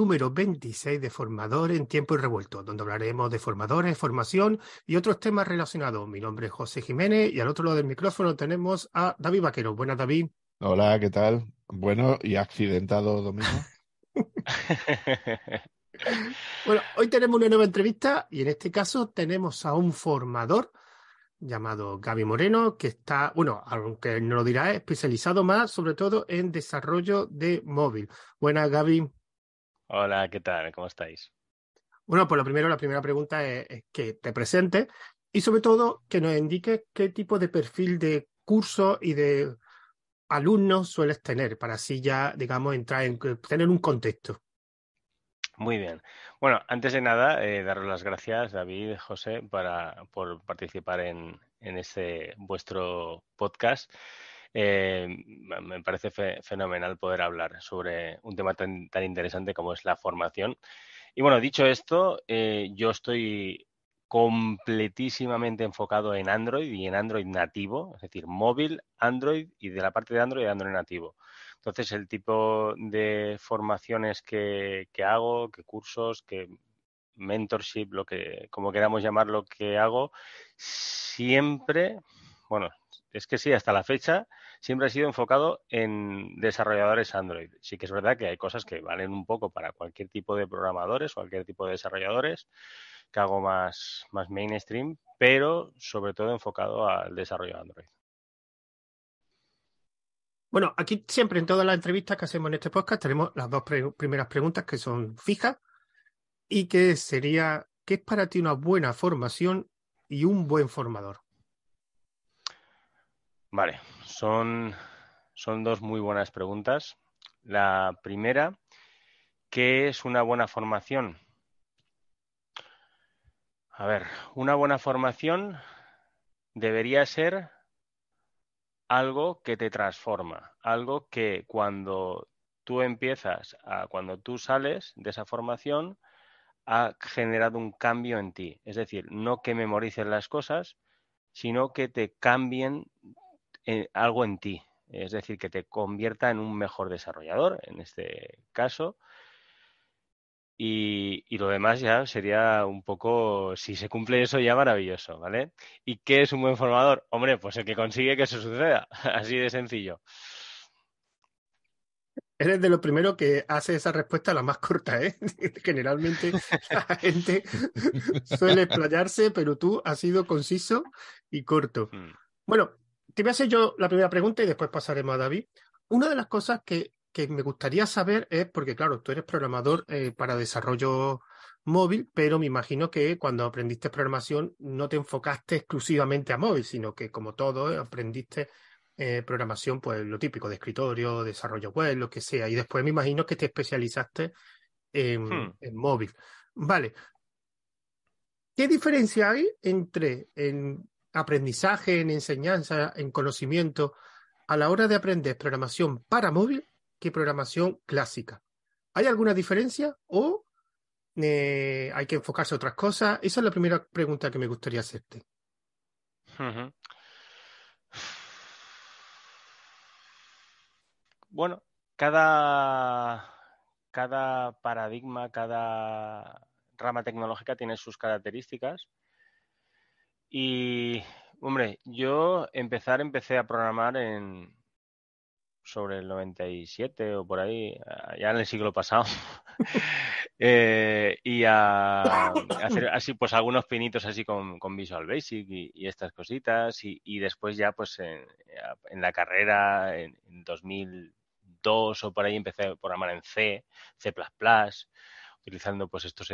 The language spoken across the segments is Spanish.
número 26 de Formador en Tiempo y Revuelto, donde hablaremos de formadores, formación y otros temas relacionados. Mi nombre es José Jiménez y al otro lado del micrófono tenemos a David Vaquero. Buenas, David. Hola, ¿qué tal? Bueno y accidentado domingo. bueno, hoy tenemos una nueva entrevista y en este caso tenemos a un formador llamado Gaby Moreno, que está, bueno, aunque no lo dirá, especializado más sobre todo en desarrollo de móvil. Buenas, Gaby. Hola, ¿qué tal? ¿Cómo estáis? Bueno, pues lo primero, la primera pregunta es, que te presentes y sobre todo que nos indiques qué tipo de perfil de curso y de alumnos sueles tener para así ya, digamos, entrar en eh, tener un contexto. Muy bien. Bueno, antes de nada, eh, daros las gracias, David, José, para, por participar en, en este vuestro podcast. Eh, me parece fenomenal poder hablar sobre un tema tan, tan, interesante como es la formación. Y bueno, dicho esto, eh, yo estoy completísimamente enfocado en Android y en Android nativo, es decir, móvil, Android y de la parte de Android, Android nativo. Entonces, el tipo de formaciones que, hago, que cursos, que mentorship, lo que, como queramos llamarlo, que hago, siempre, bueno, es que sí, hasta la fecha siempre ha sido enfocado en desarrolladores Android. Sí que es verdad que hay cosas que valen un poco para cualquier tipo de programadores, cualquier tipo de desarrolladores, que hago más, más mainstream, pero sobre todo enfocado al desarrollo Android. Bueno, aquí siempre en todas las entrevistas que hacemos en este podcast tenemos las dos primeras preguntas que son fijas y que sería, ¿qué es para ti una buena formación y un buen formador? Vale, son, son dos muy buenas preguntas. La primera, ¿qué es una buena formación? A ver, una buena formación debería ser algo que te transforma, algo que cuando tú empiezas, a, cuando tú sales de esa formación, ha generado un cambio en ti. Es decir, no que memorices las cosas, sino que te cambien algo en ti, es decir, que te convierta en un mejor desarrollador, en este caso. Y, lo demás ya sería un poco, si se cumple eso ya maravilloso, ¿vale? ¿Y qué es un buen formador? Hombre, pues el que consigue que eso suceda, así de sencillo. Eres de los primeros que hace esa respuesta la más corta, ¿eh? Generalmente la gente suele explayarse, pero tú has sido conciso y corto. Hmm. Bueno, te voy a hacer yo la primera pregunta y después pasaremos a David. Una de las cosas que, me gustaría saber es, porque claro, tú eres programador eh, para desarrollo móvil, pero me imagino que cuando aprendiste programación no te enfocaste exclusivamente a móvil, sino que como todo eh, aprendiste eh, programación, pues lo típico de escritorio, desarrollo web, lo que sea. Y después me imagino que te especializaste en, hmm. móvil. Vale. ¿Qué diferencia hay entre en aprendizaje, en enseñanza, en conocimiento, a la hora de aprender programación para móvil que programación clásica. ¿Hay alguna diferencia o eh, hay que enfocarse a otras cosas? Esa es la primera pregunta que me gustaría hacerte. Bueno, cada, cada paradigma, cada rama tecnológica tiene sus características y, hombre, yo empezar, empecé a programar en sobre el 97 o por ahí, ya en el siglo pasado. Eh, y a, hacer así, pues algunos pinitos así con, con Visual Basic y, estas cositas. Y, y después ya, pues en, en la carrera, en, 2002 o por ahí empecé a programar en C, C++, utilizando pues estos,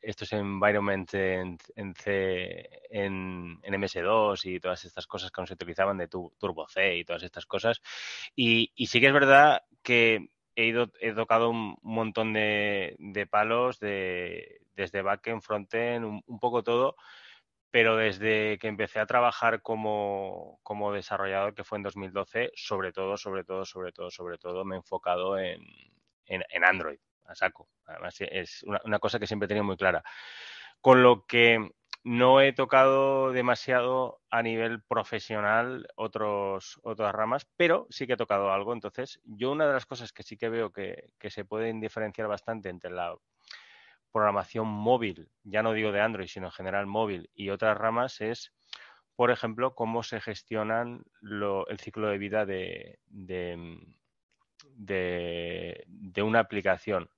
estos environments en, en, en, MS2 y todas estas cosas que no se utilizaban de Turbo C y todas estas cosas. Y, y sí que es verdad que he, ido, he tocado un montón de, palos de, desde backend, frontend, un, un poco todo pero desde que empecé a trabajar como, como, desarrollador, que fue en 2012, sobre todo, sobre todo, sobre todo, sobre todo, me he enfocado en, en Android a saco. Además, es una, cosa que siempre he tenido muy clara. Con lo que no he tocado demasiado a nivel profesional otros, otras ramas, pero sí que he tocado algo. Entonces, yo una de las cosas que sí que veo que, se pueden diferenciar bastante entre la programación móvil, ya no digo de Android, sino en general móvil, y otras ramas es, por ejemplo, cómo se gestionan el ciclo de vida de una aplicación.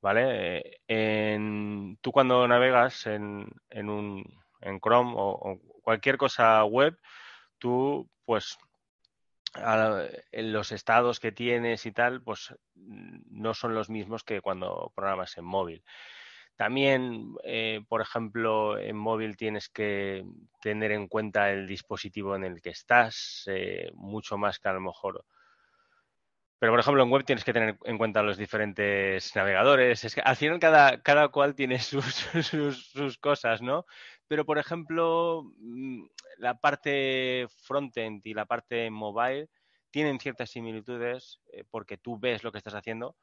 ¿vale? Eh, tú cuando navegas en, en, un, en Chrome o, cualquier cosa web, tú pues ah, los estados que tienes y tal, pues no son los mismos que cuando programas en móvil. También, eh, por ejemplo, en móvil tienes que tener en cuenta el dispositivo en el que estás, eh, mucho más que a lo mejor pero, por ejemplo, en web tienes que tener en cuenta los diferentes navegadores. Es que al final cada, cual tiene sus, sus cosas, ¿no? Pero, por ejemplo, mm, la parte frontend y la parte mobile tienen ciertas similitudes eh, porque tú ves lo que estás haciendo,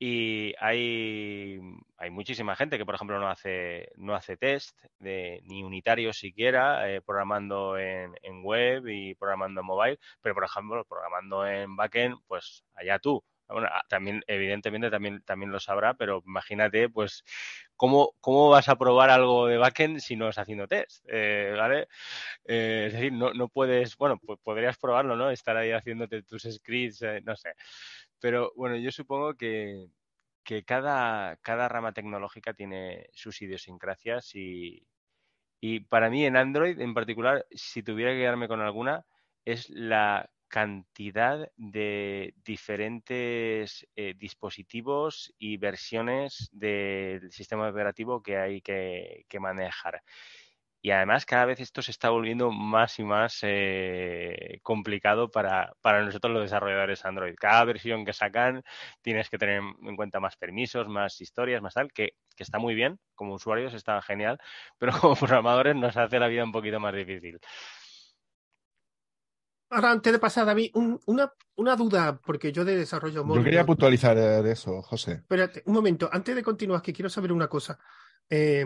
y hay, hay muchísima gente que, por ejemplo, no hace, no hace test, de, ni unitario siquiera, eh, programando en, en, web y programando en mobile, pero, por ejemplo, programando en backend, pues allá tú. Bueno, ah, también, evidentemente, también, también lo sabrá, pero imagínate, pues, ¿cómo, cómo vas a probar algo de backend si no estás haciendo test? Eh, ¿vale? Eh, es decir, no, no puedes, bueno, pues podrías probarlo, ¿no? Estar ahí haciéndote tus scripts, no sé. Pero bueno, yo supongo que, cada, rama tecnológica tiene sus idiosincrasias y, para mí en Android en particular, si tuviera que quedarme con alguna, es la cantidad de diferentes eh, dispositivos y versiones del sistema operativo que hay que manejar y además cada vez esto se está volviendo más y más eh, complicado para, nosotros los desarrolladores Android. Cada versión que sacan tienes que tener en cuenta más permisos, más historias, más tal, que, está muy bien, como usuarios está genial, pero como programadores nos hace la vida un poquito más difícil. Ahora, antes de pasar, David, un, una, duda, porque yo de desarrollo móvil. Yo quería puntualizar eh, eso, José. Espérate, un momento, antes de continuar, que quiero saber una cosa. Eh,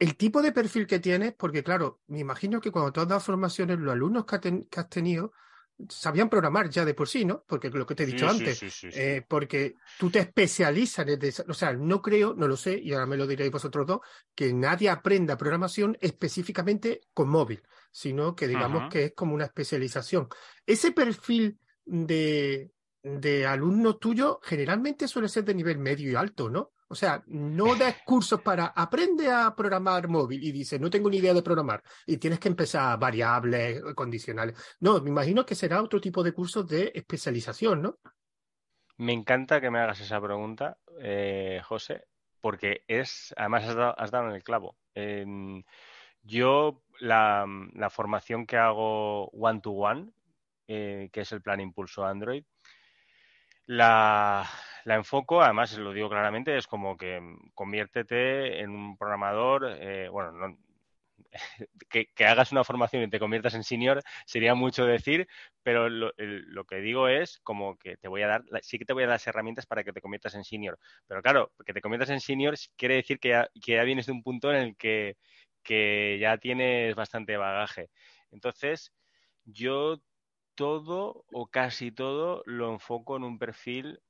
el tipo de perfil que tienes, porque claro, me imagino que cuando tú has dado formaciones, los alumnos que, has tenido sabían programar ya de por sí, ¿no? Porque lo que te he dicho antes, eh, porque tú te especializas en o sea, no creo, no lo sé, y ahora me lo diréis vosotros dos, que nadie aprenda programación específicamente con móvil, sino que digamos que es como una especialización. Ese perfil de, de alumnos tuyos generalmente suele ser de nivel medio y alto, ¿no? O sea, no das cursos para aprende a programar móvil y dices no tengo ni idea de programar y tienes que empezar variables, condicionales. No, me imagino que será otro tipo de cursos de especialización, ¿no? Me encanta que me hagas esa pregunta, eh, José, porque es, además has dado, en el clavo. Em, yo, la, formación que hago one-to-one, eh, que es el plan Impulso Android, la, la enfoco, además lo digo claramente, es como que mm, conviértete en un programador, eh, bueno, no, que, hagas una formación y te conviertas en senior sería mucho decir, pero lo, que digo es como que te voy a dar, sí que te voy a dar las herramientas para que te conviertas en senior, pero claro, que te conviertas en senior quiere decir que ya, ya vienes de un punto en el que, que ya tienes bastante bagaje. Entonces, yo todo o casi todo lo enfoco en un perfil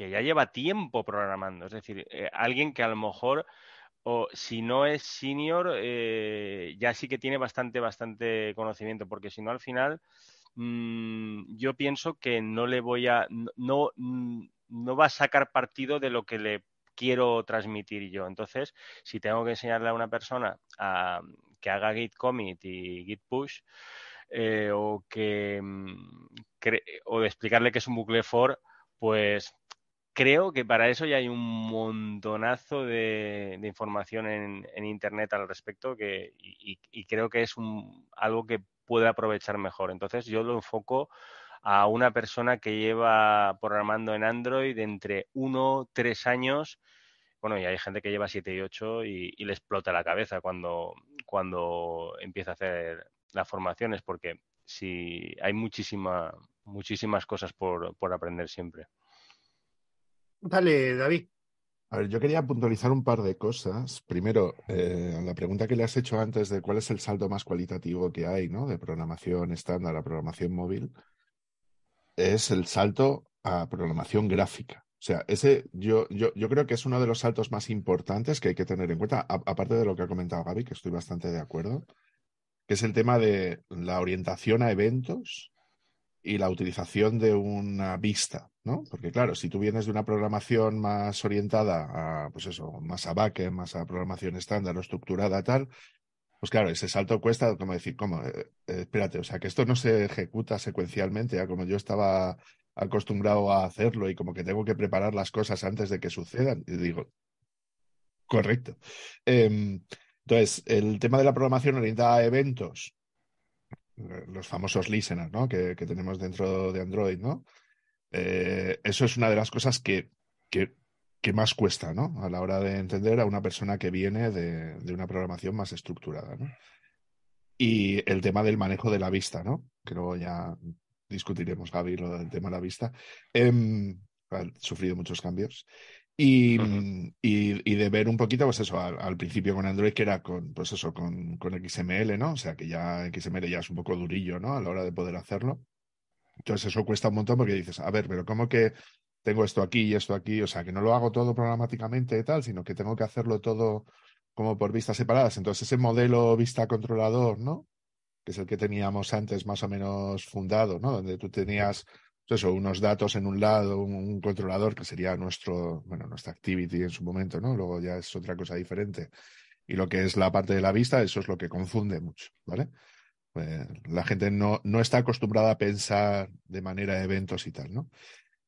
que ya lleva tiempo programando. Es decir, eh, alguien que a lo mejor, o si no es senior, eh, ya sí que tiene bastante, bastante conocimiento, porque si no, al final, mm, yo pienso que no le voy a, no, no va a sacar partido de lo que le quiero transmitir yo. Entonces, si tengo que enseñarle a una persona a, que haga Git commit y Git push, eh, o que, mm, o explicarle que es un bucle for, pues creo que para eso ya hay un montonazo de, información en, Internet al respecto y, creo que es un, algo que puede aprovechar mejor. Entonces yo lo enfoco a una persona que lleva programando en Android entre 1, tres años. Bueno, y hay gente que lleva siete y ocho y, le explota la cabeza cuando, empieza a hacer las formaciones, porque si hay muchísima, muchísimas cosas por aprender siempre. Dale, David. A ver, yo quería puntualizar un par de cosas. Primero, eh, la pregunta que le has hecho antes de cuál es el salto más cualitativo que hay, ¿no? De programación estándar a programación móvil, es el salto a programación gráfica. O sea, ese yo, yo, creo que es uno de los saltos más importantes que hay que tener en cuenta, aparte de lo que ha comentado Gaby, que estoy bastante de acuerdo, que es el tema de la orientación a eventos y la utilización de una vista, ¿no? Porque claro, si tú vienes de una programación más orientada a, pues eso, más a backend, más a programación estándar o estructurada, tal, pues claro, ese salto cuesta, como decir, como, eh, eh, espérate, o sea, que esto no se ejecuta secuencialmente, ya como yo estaba acostumbrado a hacerlo y como que tengo que preparar las cosas antes de que sucedan. Y digo, correcto. Em, entonces, el tema de la programación orientada a eventos, los famosos listeners ¿no? que, que, tenemos dentro de Android, ¿no? Eh, eso es una de las cosas que, que, que, más cuesta, ¿no? A la hora de entender a una persona que viene de, de una programación más estructurada, ¿no? Y el tema del manejo de la vista, ¿no? Que luego ya discutiremos, Gaby, lo del tema de la vista. Em, ha sufrido muchos cambios. Mm, y, y, de ver un poquito, pues eso, al, principio con Android, que era con, pues eso, con, con, XML, ¿no? O sea, que ya XML ya es un poco durillo, ¿no? A la hora de poder hacerlo. Entonces eso cuesta un montón porque dices, a ver, pero ¿cómo que tengo esto aquí y esto aquí? O sea, que no lo hago todo programáticamente y tal, sino que tengo que hacerlo todo como por vistas separadas. Entonces ese modelo vista controlador, ¿no? Que es el que teníamos antes más o menos fundado, ¿no? Donde tú tenías entonces, unos datos en un lado, un, controlador, que sería nuestro, bueno, nuestra activity en su momento, ¿no? Luego ya es otra cosa diferente. Y lo que es la parte de la vista, eso es lo que confunde mucho, ¿vale? Eh, la gente no, no está acostumbrada a pensar de manera de eventos y tal, ¿no?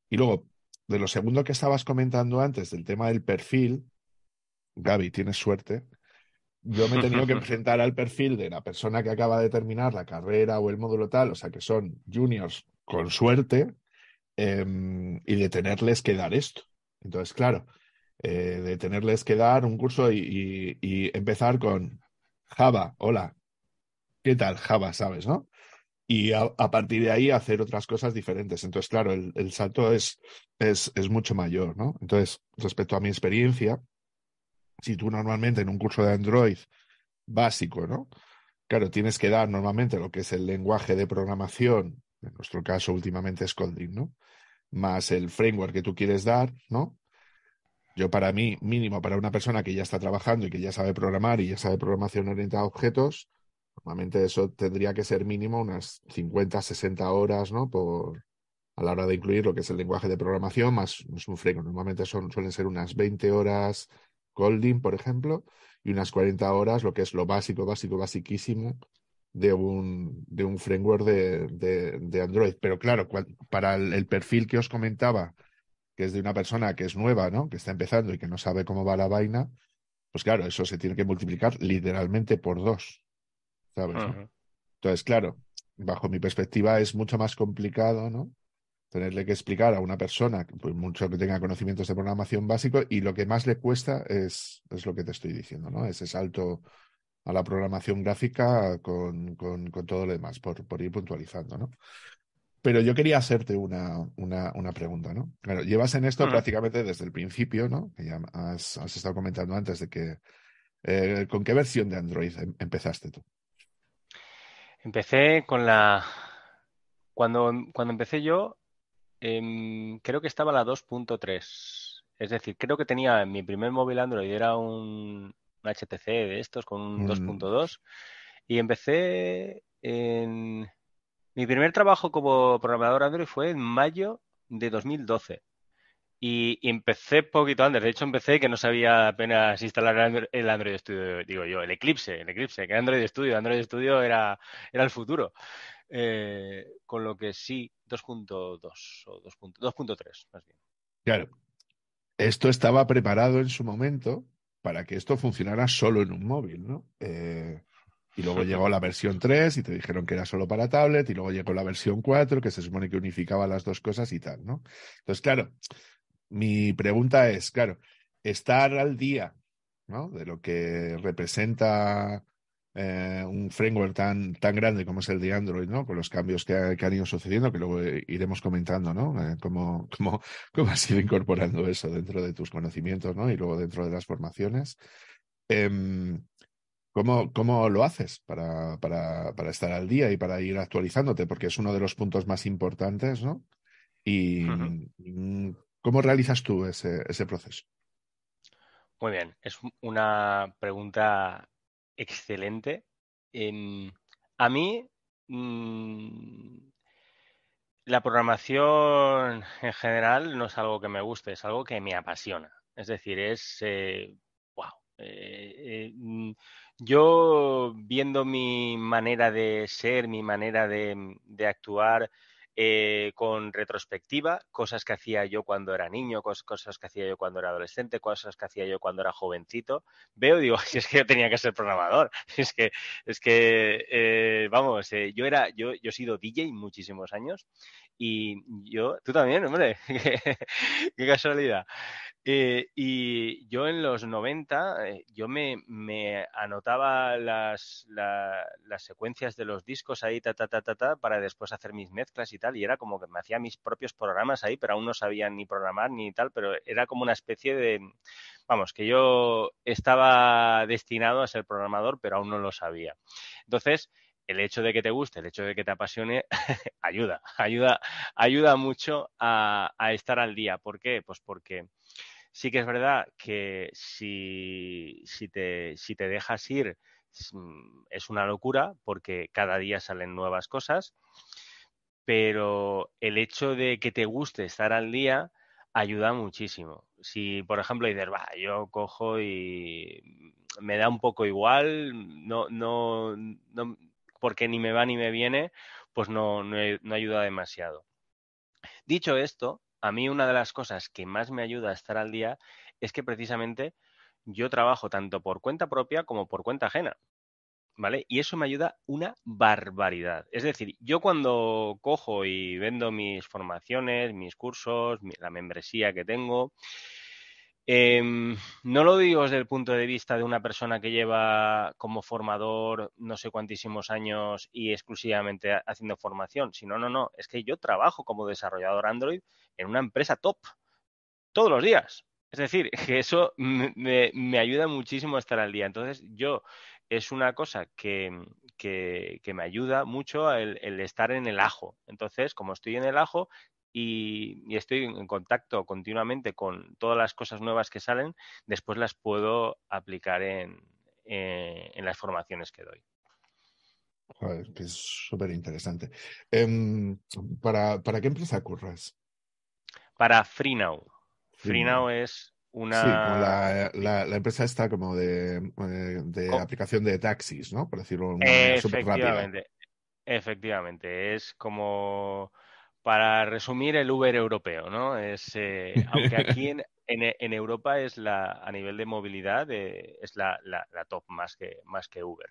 Y luego, de lo segundo que estabas comentando antes, del tema del perfil, Gaby, tienes suerte. Yo me he tenido que presentar al perfil de la persona que acaba de terminar la carrera o el módulo tal, o sea que son juniors con suerte, em, y de tenerles que dar esto. Entonces, claro, eh, de tenerles que dar un curso y, empezar con Java, hola, ¿qué tal Java, sabes, no? Y a, partir de ahí hacer otras cosas diferentes. Entonces, claro, el, el salto es, es, es, mucho mayor, ¿no? Entonces, respecto a mi experiencia, si tú normalmente en un curso de Android básico, ¿no? Claro, tienes que dar normalmente lo que es el lenguaje de programación en nuestro caso últimamente es Colding, ¿no? Más el framework que tú quieres dar, ¿no? Yo para mí, mínimo para una persona que ya está trabajando y que ya sabe programar y ya sabe programación orientada a objetos, normalmente eso tendría que ser mínimo unas 50, 60 horas, ¿no? Por, a la hora de incluir lo que es el lenguaje de programación más un framework. Normalmente son, suelen ser unas 20 horas Golding, por ejemplo, y unas 40 horas lo que es lo básico, básico, basiquísimo de un, de un framework de, de, Android. Pero claro, para el, perfil que os comentaba, que es de una persona que es nueva, ¿no? que está empezando y que no sabe cómo va la vaina, pues claro, eso se tiene que multiplicar literalmente por dos. ¿Sabes? Entonces, claro, bajo mi perspectiva es mucho más complicado, ¿no? Tenerle que explicar a una persona, pues mucho que tenga conocimientos de programación básico, y lo que más le cuesta es, es lo que te estoy diciendo, ¿no? Ese salto a la programación gráfica con, todo lo demás, por, ir puntualizando, ¿no? Pero yo quería hacerte una, pregunta, ¿no? Claro, llevas en esto mm. prácticamente desde el principio, ¿no? Que ya has, estado comentando antes de que... Eh, ¿Con qué versión de Android em, empezaste tú? Empecé con la... Cuando, cuando empecé yo, em, creo que estaba la 2.3. Es decir, creo que tenía mi primer móvil Android, era un, un HTC de estos con un 2.2 y empecé en... Mi primer trabajo como programador Android fue en mayo de 2012 y, empecé poquito antes. De hecho, empecé que no sabía apenas instalar el Android Studio, digo yo, el Eclipse, el Eclipse, que Android Studio, Android Studio era, era el futuro. Eh, con lo que sí, 2.2 o 2.3, más bien. Claro. Esto estaba preparado en su momento para que esto funcionara solo en un móvil, ¿no? Eh, y luego llegó la versión 3 y te dijeron que era solo para tablet, y luego llegó la versión 4 que se supone que unificaba las dos cosas y tal, ¿no? Entonces, claro, mi pregunta es, claro, estar al día, ¿no? De lo que representa eh, un framework tan, tan grande como es el de Android, ¿no? Con los cambios que, han ido sucediendo, que luego eh, iremos comentando, ¿no? Eh, cómo, has ido incorporando eso dentro de tus conocimientos, ¿no? Y luego dentro de las formaciones. Em, ¿Cómo, lo haces para, estar al día y para ir actualizándote? Porque es uno de los puntos más importantes, ¿no? Y mm, ¿cómo realizas tú ese, ese, proceso? Muy bien, es una pregunta excelente. Em, a mí, mm, la programación en general no es algo que me guste, es algo que me apasiona. Es decir, es... wow. Eh, eh, eh, mm, yo viendo mi manera de ser, mi manera de actuar, eh, con retrospectiva, cosas que hacía yo cuando era niño, cosas que hacía yo cuando era adolescente, cosas que hacía yo cuando era jovencito. Veo y digo, es que yo tenía que ser programador, es que, es que eh, vamos, eh, yo era, yo, yo he sido DJ muchísimos años y yo, tú también, hombre, qué casualidad. y yo en los 90, yo me, anotaba las, secuencias de los discos ahí, ta, ta, ta, ta, para después hacer mis mezclas y y era como que me hacía mis propios programas ahí, pero aún no sabía ni programar ni tal, pero era como una especie de, vamos, que yo estaba destinado a ser programador, pero aún no lo sabía. Entonces, el hecho de que te guste, el hecho de que te apasione, ayuda, ayuda, ayuda mucho a, estar al día. ¿Por qué? Pues porque sí que es verdad que si, si, te, si, te, dejas ir es una locura porque cada día salen nuevas cosas pero el hecho de que te guste estar al día ayuda muchísimo. Si, por ejemplo, dices, va, yo cojo y me da un poco igual, no, no, no porque ni me va ni me viene, pues no, no ayuda demasiado. Dicho esto, a mí una de las cosas que más me ayuda a estar al día es que precisamente yo trabajo tanto por cuenta propia como por cuenta ajena. ¿vale? Y eso me ayuda una barbaridad. Es decir, yo cuando cojo y vendo mis formaciones, mis cursos, la membresía que tengo, em, no lo digo desde el punto de vista de una persona que lleva como formador no sé cuantísimos años y exclusivamente haciendo formación, sino, no, no, es que yo trabajo como desarrollador Android en una empresa top todos los días. Es decir, que eso me, me ayuda muchísimo a estar al día. Entonces, yo es una cosa que, mm, me ayuda mucho el, estar en el ajo. Entonces, como estoy en el ajo y, estoy en contacto continuamente con todas las cosas nuevas que salen, después las puedo aplicar en, eh, las formaciones que doy. es súper interesante. Em, ¿para, ¿para, qué empresa curras? Para FreeNow. FreeNow es la, empresa está como de, eh, aplicación de taxis, ¿no? Por decirlo de súper rápida. Efectivamente, es como para resumir el Uber europeo, ¿no? Es, eh, aunque aquí en, Europa es la, a nivel de movilidad, eh, es la, la, top más que, más que Uber.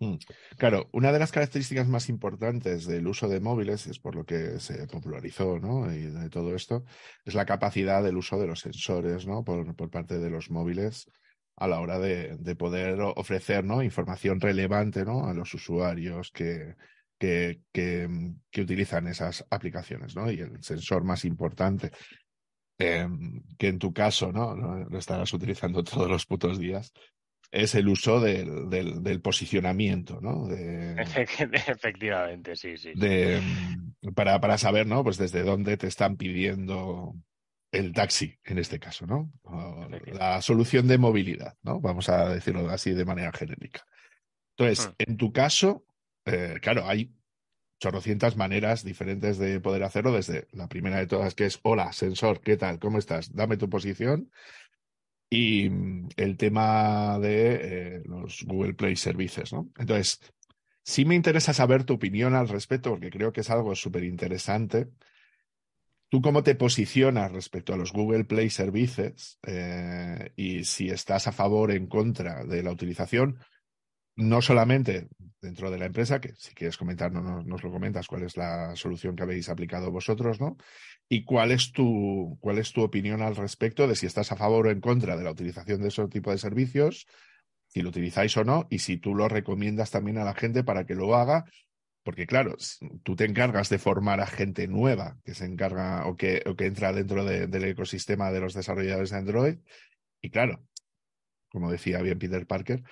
Mm. Mm. Claro, una de las características más importantes del uso de móviles, es por lo que se popularizó ¿no? y de todo esto, es la capacidad del uso de los sensores ¿no? por, parte de los móviles a la hora de, poder ofrecer ¿no? información relevante ¿no? a los usuarios que, que, mm, utilizan esas aplicaciones. ¿no? Y el sensor más importante, em, que en tu caso ¿no? lo estarás utilizando todos los putos días, es el uso del, del, del posicionamiento, ¿no? De, Efectivamente, sí, sí. De, para, para saber, ¿no? Pues desde dónde te están pidiendo el taxi, en este caso, ¿no? la solución de movilidad, ¿no? Vamos a decirlo así de manera genérica. Entonces, hmm. en tu caso, eh, claro, hay 800 maneras diferentes de poder hacerlo, desde la primera de todas, que es, hola, sensor, ¿qué tal? ¿Cómo estás? Dame tu posición, y mm, el tema de eh, los Google Play Services, ¿no? Entonces, sí me interesa saber tu opinión al respecto, porque creo que es algo súper interesante. ¿Tú cómo te posicionas respecto a los Google Play Services eh, y si estás a favor o en contra de la utilización, no solamente dentro de la empresa, que si quieres comentarnos, nos, nos, lo comentas, cuál es la solución que habéis aplicado vosotros, ¿no? Y cuál es tu, cuál es tu opinión al respecto de si estás a favor o en contra de la utilización de ese tipo de servicios, si lo utilizáis o no, y si tú lo recomiendas también a la gente para que lo haga. Porque claro, tú te encargas de formar a gente nueva que se encarga o que, o que entra dentro del ecosistema de los desarrolladores de Android. Y claro, como decía bien Peter Parker,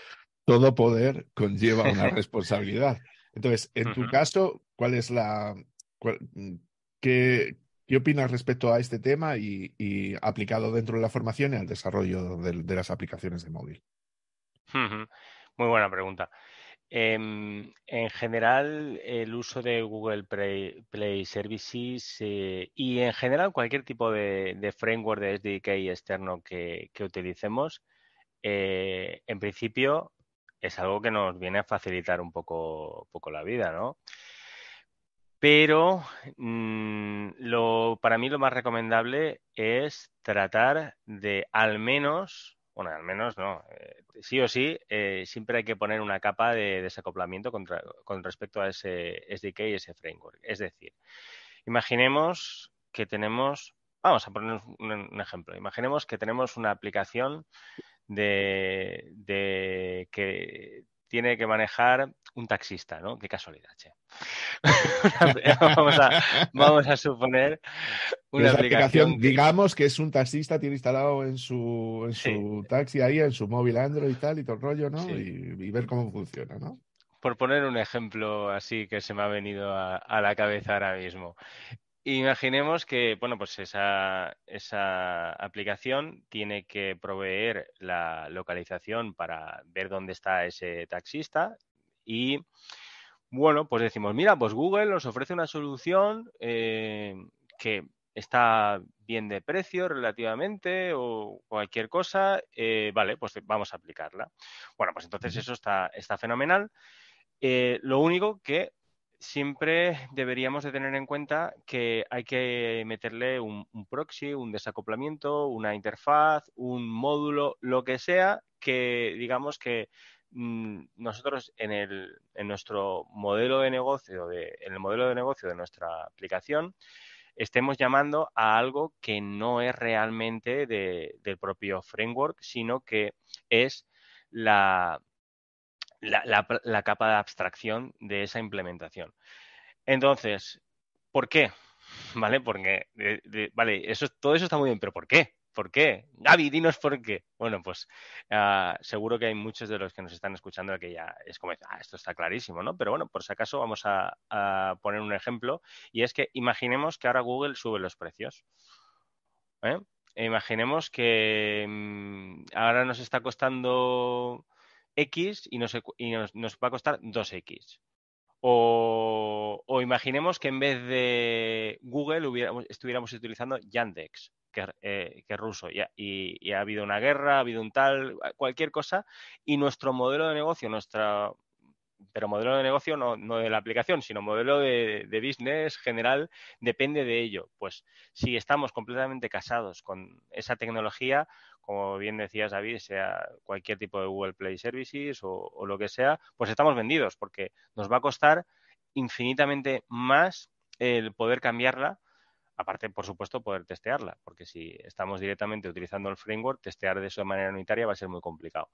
todo poder conlleva una responsabilidad. Entonces, en tu caso, ¿cuál es la. qué, opinas respecto a este tema y, aplicado dentro de la formación y al desarrollo de, las aplicaciones de móvil? Muy buena pregunta. Em, en general, el uso de Google Play, Play Services eh, y en general cualquier tipo de, framework de SDK externo que, utilicemos, eh, en principio es algo que nos viene a facilitar un poco, poco la vida, ¿no? Pero mm, lo, para mí lo más recomendable es tratar de al menos, bueno, al menos no, eh, sí o sí, eh, siempre hay que poner una capa de desacoplamiento con respecto a ese SDK y ese framework. Es decir, imaginemos que tenemos Vamos a poner un, ejemplo. Imaginemos que tenemos una aplicación de, que tiene que manejar un taxista, ¿no? Qué casualidad, che. vamos, a, suponer una aplicación, Digamos que es un taxista, tiene instalado en su, taxi ahí, en su móvil Android y tal, y todo el rollo, ¿no? Y, ver cómo funciona, ¿no? Por poner un ejemplo así que se me ha venido a la cabeza ahora mismo. Imaginemos que, bueno, pues esa, esa aplicación tiene que proveer la localización para ver dónde está ese taxista y, bueno, pues decimos, mira, pues Google nos ofrece una solución eh, que está bien de precio relativamente o cualquier cosa, eh, vale, pues vamos a aplicarla. Bueno, pues entonces eso está, está fenomenal. Eh, lo único que siempre deberíamos de tener en cuenta que hay que meterle un, proxy, un desacoplamiento, una interfaz, un módulo, lo que sea que digamos que mm, nosotros en, el, nuestro modelo de negocio, de, en el modelo de negocio de nuestra aplicación, estemos llamando a algo que no es realmente del propio framework, sino que es la, la, capa de abstracción de esa implementación. Entonces, ¿por qué? ¿Vale? Porque, vale, eso, todo eso está muy bien, pero ¿por qué? ¿Por qué? Gaby, dinos por qué. Bueno, pues ah, seguro que hay muchos de los que nos están escuchando que ya es como, ah, esto está clarísimo, ¿no? Pero bueno, por si acaso vamos a, poner un ejemplo y es que imaginemos que ahora Google sube los precios. ¿eh? E imaginemos que mm, ahora nos está costando X y nos, nos, va a costar 2X. O, imaginemos que en vez de Google hubiéramos, estuviéramos utilizando Yandex, que, es eh, ruso, y, ha habido una guerra, ha habido un tal, cualquier cosa, y nuestro modelo de negocio, nuestra, pero modelo de negocio no, no de la aplicación, sino modelo de, de, business general, depende de ello. Pues si estamos completamente casados con esa tecnología, como bien decías David, sea cualquier tipo de Google Play Services o, lo que sea, pues estamos vendidos porque nos va a costar infinitamente más el poder cambiarla aparte, por supuesto, poder testearla, porque si estamos directamente utilizando el framework, testear de eso manera unitaria va a ser muy complicado.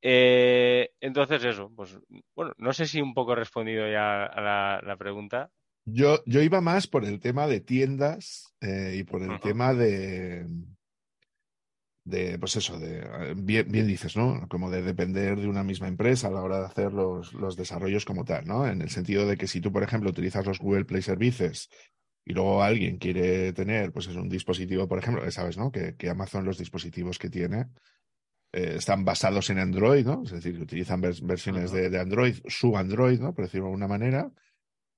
Eh, entonces, eso, pues, bueno, no sé si un poco he respondido ya a la, pregunta. Yo, yo, iba más por el tema de tiendas eh, y por el tema de, de, pues eso, de, eh, bien, dices, ¿no? Como de depender de una misma empresa a la hora de hacer los, los, desarrollos como tal, ¿no? En el sentido de que si tú, por ejemplo, utilizas los Google Play Services y luego alguien quiere tener, pues es un dispositivo, por ejemplo, sabes, ¿no? Que, que Amazon los dispositivos que tiene eh, están basados en Android, ¿no? Es decir, que utilizan versiones de, de, Android, su Android, ¿no? Por decirlo de alguna manera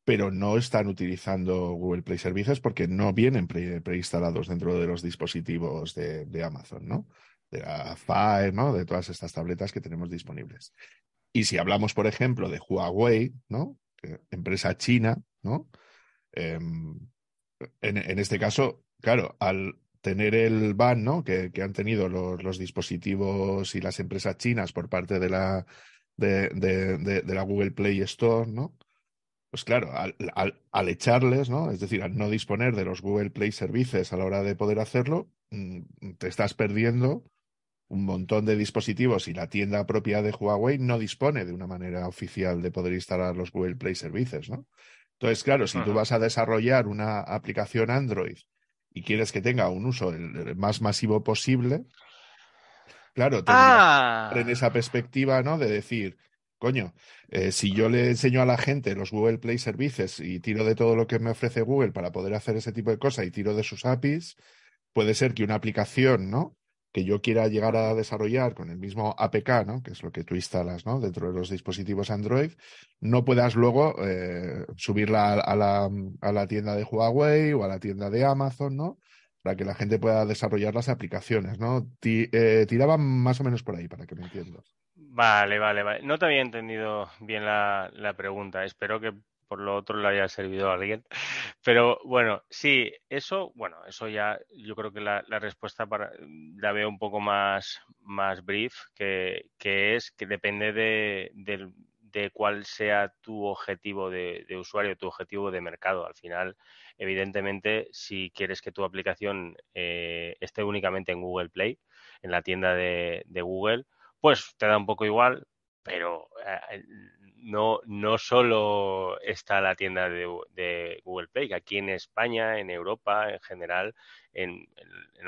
pero no están utilizando Google Play Services porque no vienen preinstalados dentro de los dispositivos de, Amazon, ¿no? De la Fire, ¿no? De todas estas tabletas que tenemos disponibles. Y si hablamos, por ejemplo, de Huawei, ¿no? Empresa china, ¿no? Em, en, este caso, claro, al tener el ban, ¿no? Que, han tenido los, dispositivos y las empresas chinas por parte de la, de, la Google Play Store, ¿no? Pues claro, al, echarles, ¿no? Es decir, al no disponer de los Google Play Services a la hora de poder hacerlo, mm, te estás perdiendo un montón de dispositivos y la tienda propia de Huawei no dispone de una manera oficial de poder instalar los Google Play Services, ¿no? Entonces, claro, si tú vas a desarrollar una aplicación Android y quieres que tenga un uso el, más masivo posible, claro, en ah. esa perspectiva, ¿no? De decir, coño, eh, si yo le enseño a la gente los Google Play Services y tiro de todo lo que me ofrece Google para poder hacer ese tipo de cosas y tiro de sus APIs, puede ser que una aplicación, ¿no? Que yo quiera llegar a desarrollar con el mismo APK, ¿no? Que es lo que tú instalas, ¿no? Dentro de los dispositivos Android, no puedas luego eh, subirla a, la, tienda de Huawei o a la tienda de Amazon, ¿no? para que la gente pueda desarrollar las aplicaciones, ¿no? Eh, más o menos por ahí, para que me entiendas. Vale, vale, vale. No te había entendido bien la, pregunta. Espero que por lo otro le haya servido a alguien. Pero bueno, sí, eso, bueno, eso ya yo creo que la, respuesta para, la veo un poco más, más brief, que, es que depende de, de, cuál sea tu objetivo de, de usuario, tu objetivo de mercado. Al final, evidentemente, si quieres que tu aplicación eh, esté únicamente en Google Play, en la tienda de, de Google, pues te da un poco igual, pero eh, no, no solo está la tienda de, Google Play, que aquí en España, en Europa en general, en,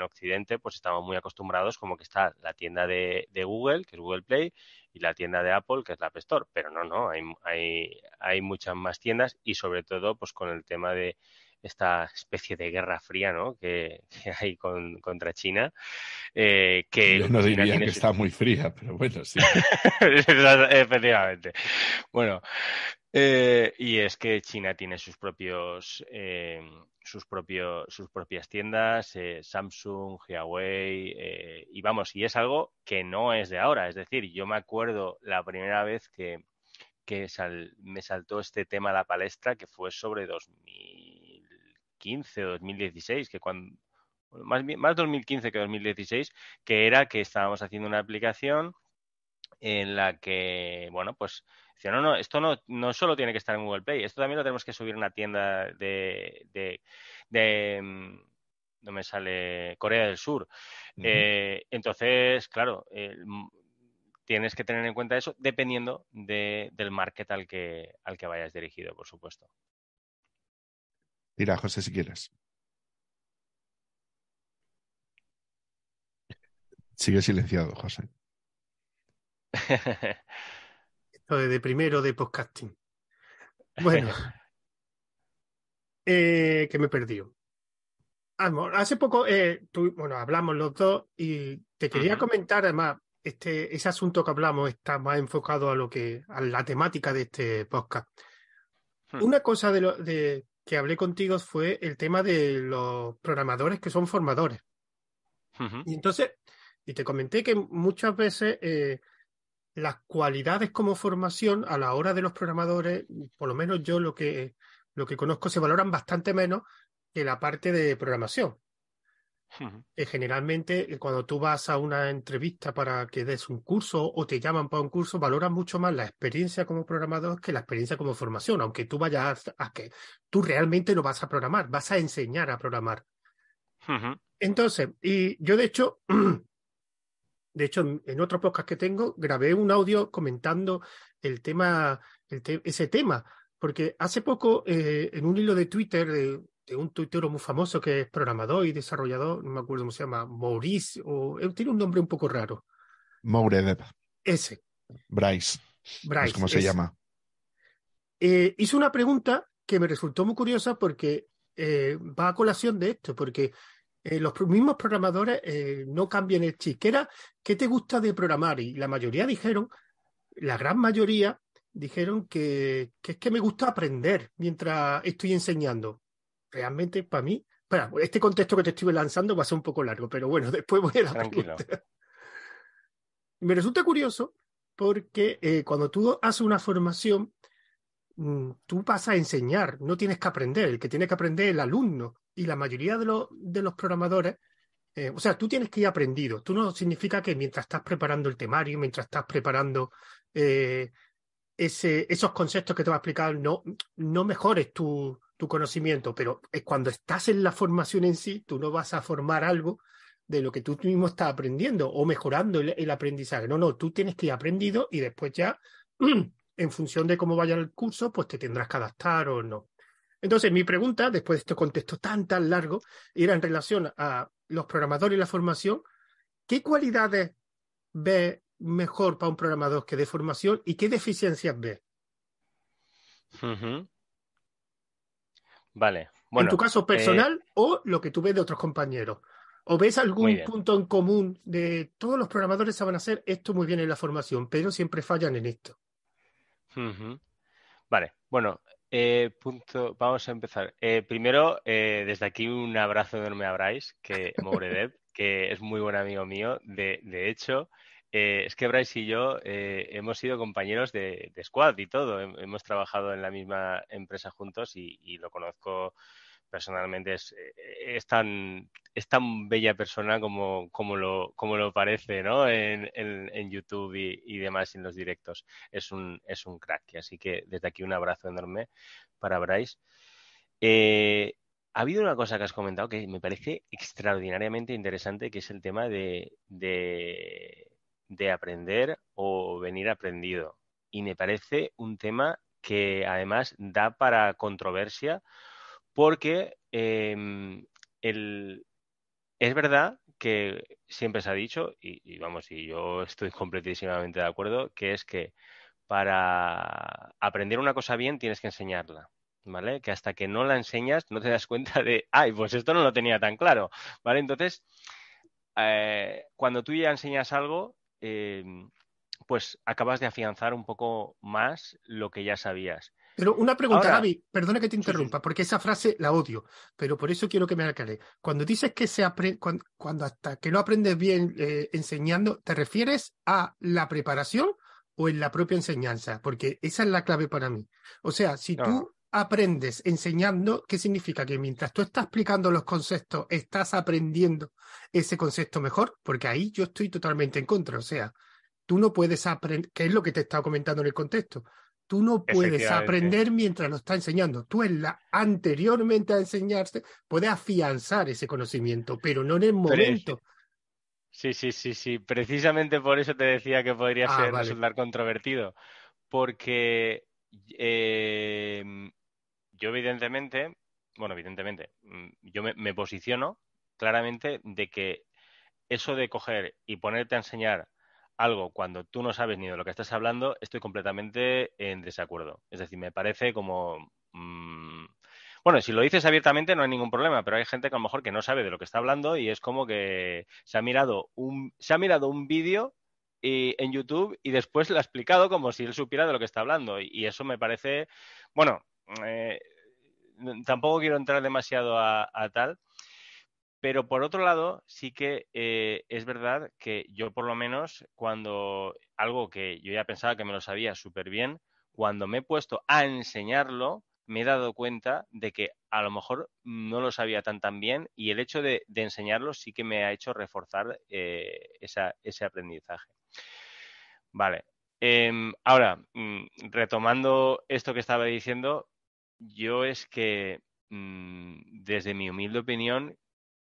Occidente, pues estamos muy acostumbrados como que está la tienda de, Google, que es Google Play, y la tienda de Apple, que es la App Store. Pero no, no, hay, hay, hay muchas más tiendas y sobre todo pues con el tema de, esta especie de guerra fría que, hay con, contra China. Eh, que Yo no diría que está muy fría, pero bueno, sí. Efectivamente. Bueno, eh, y es que China tiene sus propios eh, sus propios sus propias tiendas, Samsung, Huawei, y vamos, y es algo que no es de ahora. Es decir, yo me acuerdo la primera vez que, me saltó este tema a la palestra, que fue sobre 2000 2015 o 2016, que cuando, más, más 2015 que 2016, que era que estábamos haciendo una aplicación en la que, bueno, pues no, no, esto no, no solo tiene que estar en Google Play, esto también lo tenemos que subir a una tienda de, de, mm, no me sale, Corea del Sur. Eh, entonces, claro, mm, tienes que tener en cuenta eso dependiendo del market al que, al que vayas dirigido, por supuesto. Dirá, José, si quieres. Sigue silenciado, José. Esto de primero de podcasting. Bueno, eh, que me he perdido. Hace poco, eh, bueno, hablamos los dos y te quería comentar, además, este, ese asunto que hablamos está más enfocado a lo que, a la temática de este podcast. Hmm. Una cosa de que hablé contigo fue el tema de los programadores que son formadores. Y entonces, y te comenté que muchas veces eh, las cualidades como formación a la hora de los programadores, por lo menos yo lo que, lo que conozco, se valoran bastante menos que la parte de programación. Eh, generalmente eh, cuando tú vas a una entrevista para que des un curso o te llaman para un curso, valoran mucho más la experiencia como programador que la experiencia como formación, aunque tú vayas a, que tú realmente no vas a programar, vas a enseñar a programar. Entonces, y yo de hecho, de hecho, en otro podcast que tengo, grabé un audio comentando el tema, el ese tema, porque hace poco eh, en un hilo de Twitter, de un tuitero muy famoso que es programador y desarrollador, no me acuerdo cómo se llama, Maurice, o eh, tiene un nombre un poco raro. Moure Ese. Bryce. Bryce. Es como se llama. Eh, hizo una pregunta que me resultó muy curiosa porque eh, va a colación de esto, porque los mismos programadores no cambian el chiste. Era, ¿qué te gusta de programar? Y la mayoría dijeron, la gran mayoría dijeron que es que me gusta aprender mientras estoy enseñando realmente para mí, este contexto que te estoy lanzando va a ser un poco largo, pero bueno, después voy a la Pregunta. Me resulta curioso porque eh, cuando tú haces una formación, mm, tú vas a enseñar, no tienes que aprender, el que tiene que aprender es el alumno y la mayoría de, los, de los programadores, eh, o sea, tú tienes que ir aprendido, tú no significa que mientras estás preparando el temario, mientras estás preparando eh, ese, esos conceptos que te va a explicar, no, no mejores tu, tu conocimiento, pero es cuando estás en la formación en sí, tú no vas a formar algo de lo que tú mismo estás aprendiendo o mejorando el, aprendizaje. No, no, tú tienes que ir aprendido y después ya, en función de cómo vaya el curso, pues te tendrás que adaptar o no. Entonces, mi pregunta, después de este contexto tan, tan largo, era en relación a los programadores y la formación. ¿Qué cualidades ve mejor para un programador que de formación y qué deficiencias ve? Vale. Bueno, en tu caso eh, personal o lo que tú ves de otros compañeros. ¿O ves algún punto en común de todos los programadores saben hacer esto muy bien en la formación, pero siempre fallan en esto? Vale, bueno, eh, punto, vamos a empezar. Eh, primero, desde aquí un abrazo enorme a Bryce, que que es muy buen amigo mío. de hecho, eh, es que Bryce y yo eh, hemos sido compañeros de, squad y todo. Hemos trabajado en la misma empresa juntos y, lo conozco personalmente. Eh, es, tan, es tan bella persona como, como, lo, como lo parece en, YouTube y, y, demás en los directos. Es un, es un crack. Así que desde aquí un abrazo enorme para Bryce. ha habido una cosa que has comentado que me parece extraordinariamente interesante, que es el tema de de aprender o venir aprendido. Y me parece un tema que además da para controversia porque em, es verdad que siempre se ha dicho, y, vamos, y yo estoy completísimamente de acuerdo, que es que para aprender una cosa bien tienes que enseñarla. ¿Vale? Que hasta que no la enseñas no te das cuenta de, ay, pues esto no lo tenía tan claro, ¿vale? Entonces, eh, cuando tú ya enseñas algo, Em, pues acabas de afianzar un poco más lo que ya sabías. Pero una pregunta, Gaby, perdona que te interrumpa, porque esa frase la odio, pero por eso quiero que me aclare Cuando dices que se cuando, hasta que no aprendes bien eh, enseñando, ¿te refieres a la preparación o en la propia enseñanza? Porque esa es la clave para mí. O sea, si tú aprendes enseñando, ¿qué significa? Que mientras tú estás explicando los conceptos, estás aprendiendo ese concepto mejor, porque ahí yo estoy totalmente en contra. O sea, tú no puedes aprender, que es lo que te estaba comentando en el contexto, tú no puedes aprender mientras lo estás enseñando. Tú en la anteriormente a enseñarse puedes afianzar ese conocimiento, pero no en el momento. Sí, sí, sí, sí. Precisamente por eso te decía que podría ah, ser un resultar controvertido, porque eh, yo evidentemente, bueno, evidentemente, mm, yo me, posiciono claramente de que eso de coger y ponerte a enseñar algo cuando tú no sabes ni de lo que estás hablando, estoy completamente en desacuerdo. Es decir, me parece como... Mm, bueno, si lo dices abiertamente no hay ningún problema, pero hay gente que a lo mejor que no sabe de lo que está hablando y es como que se ha mirado un, se ha mirado un vídeo en YouTube y después lo ha explicado como si él supiera de lo que está hablando. y eso me parece, bueno, eh, tampoco quiero entrar demasiado a, tal, pero por otro lado, sí que eh, es verdad que yo por lo menos cuando algo que yo ya pensaba que me lo sabía súper bien, cuando me he puesto a enseñarlo, me he dado cuenta de que a lo mejor no lo sabía tan tan bien y el hecho de, enseñarlo sí que me ha hecho reforzar eh, ese aprendizaje. Vale. Em, ahora, mm, retomando esto que estaba diciendo, yo es que, mm, desde mi humilde opinión,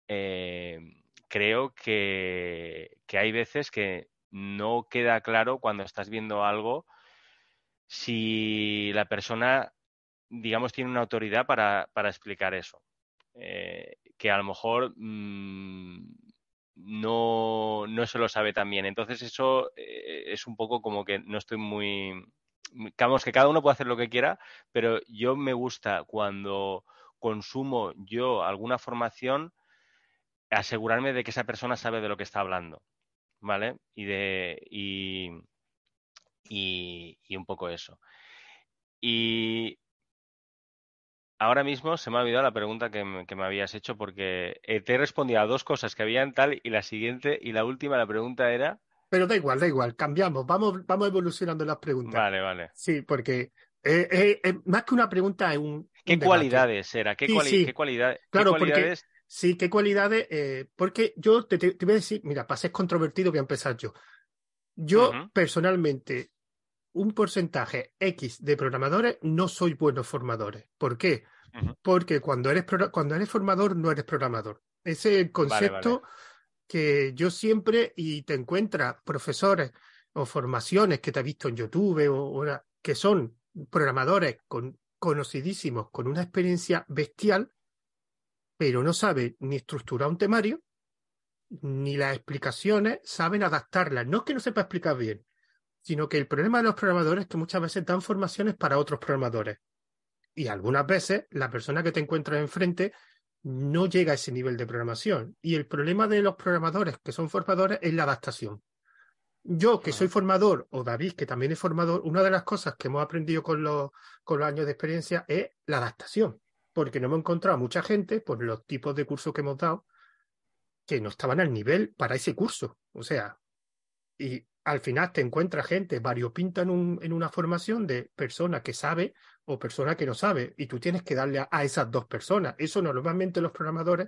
eh, creo que, que hay veces que no queda claro cuando estás viendo algo si la persona, digamos, tiene una autoridad para, para explicar eso. Eh, que a lo mejor mm, no, no, se lo sabe tan bien. Entonces eso eh, es un poco como que no estoy muy, Vamos, que cada uno puede hacer lo que quiera, pero yo me gusta cuando consumo yo alguna formación asegurarme de que esa persona sabe de lo que está hablando, ¿vale? Y de y, y, un poco eso. Y ahora mismo se me ha olvidado la pregunta que me, habías hecho porque eh, te he respondido a dos cosas que habían tal y la siguiente y la última, la pregunta era... Pero da igual, da igual, cambiamos, vamos, vamos evolucionando las preguntas. Vale, vale. Sí, porque eh, eh, eh más que una pregunta, es un. ¿Qué cualidades era? ¿Qué, sí, ¿qué cualidades? Claro, Porque, sí, ¿qué cualidades? Eh, porque yo te, te, voy a decir, mira, para ser controvertido voy a empezar yo. Yo personalmente, un porcentaje X de programadores no soy buenos formadores. ¿Por qué? Porque cuando eres, cuando eres formador no eres programador. Ese concepto. el concepto que yo siempre, y te encuentras profesores o formaciones que te ha visto en YouTube, o, que son programadores con, conocidísimos, con una experiencia bestial, pero no sabe ni estructurar un temario, ni las explicaciones saben adaptarlas. No es que no sepa explicar bien, sino que el problema de los programadores es que muchas veces dan formaciones para otros programadores. Y algunas veces la persona que te encuentras enfrente no llega a ese nivel de programación. Y el problema de los programadores que son formadores es la adaptación. Yo, que soy formador, o David, que también es formador, una de las cosas que hemos aprendido con los, con los años de experiencia es la adaptación, porque no hemos encontrado mucha gente por los tipos de cursos que hemos dado que no estaban al nivel para ese curso. O sea, y al final te encuentras gente variopinta en, en una formación de personas que sabe o persona que no sabe y tú tienes que darle a, esas dos personas. Eso normalmente los programadores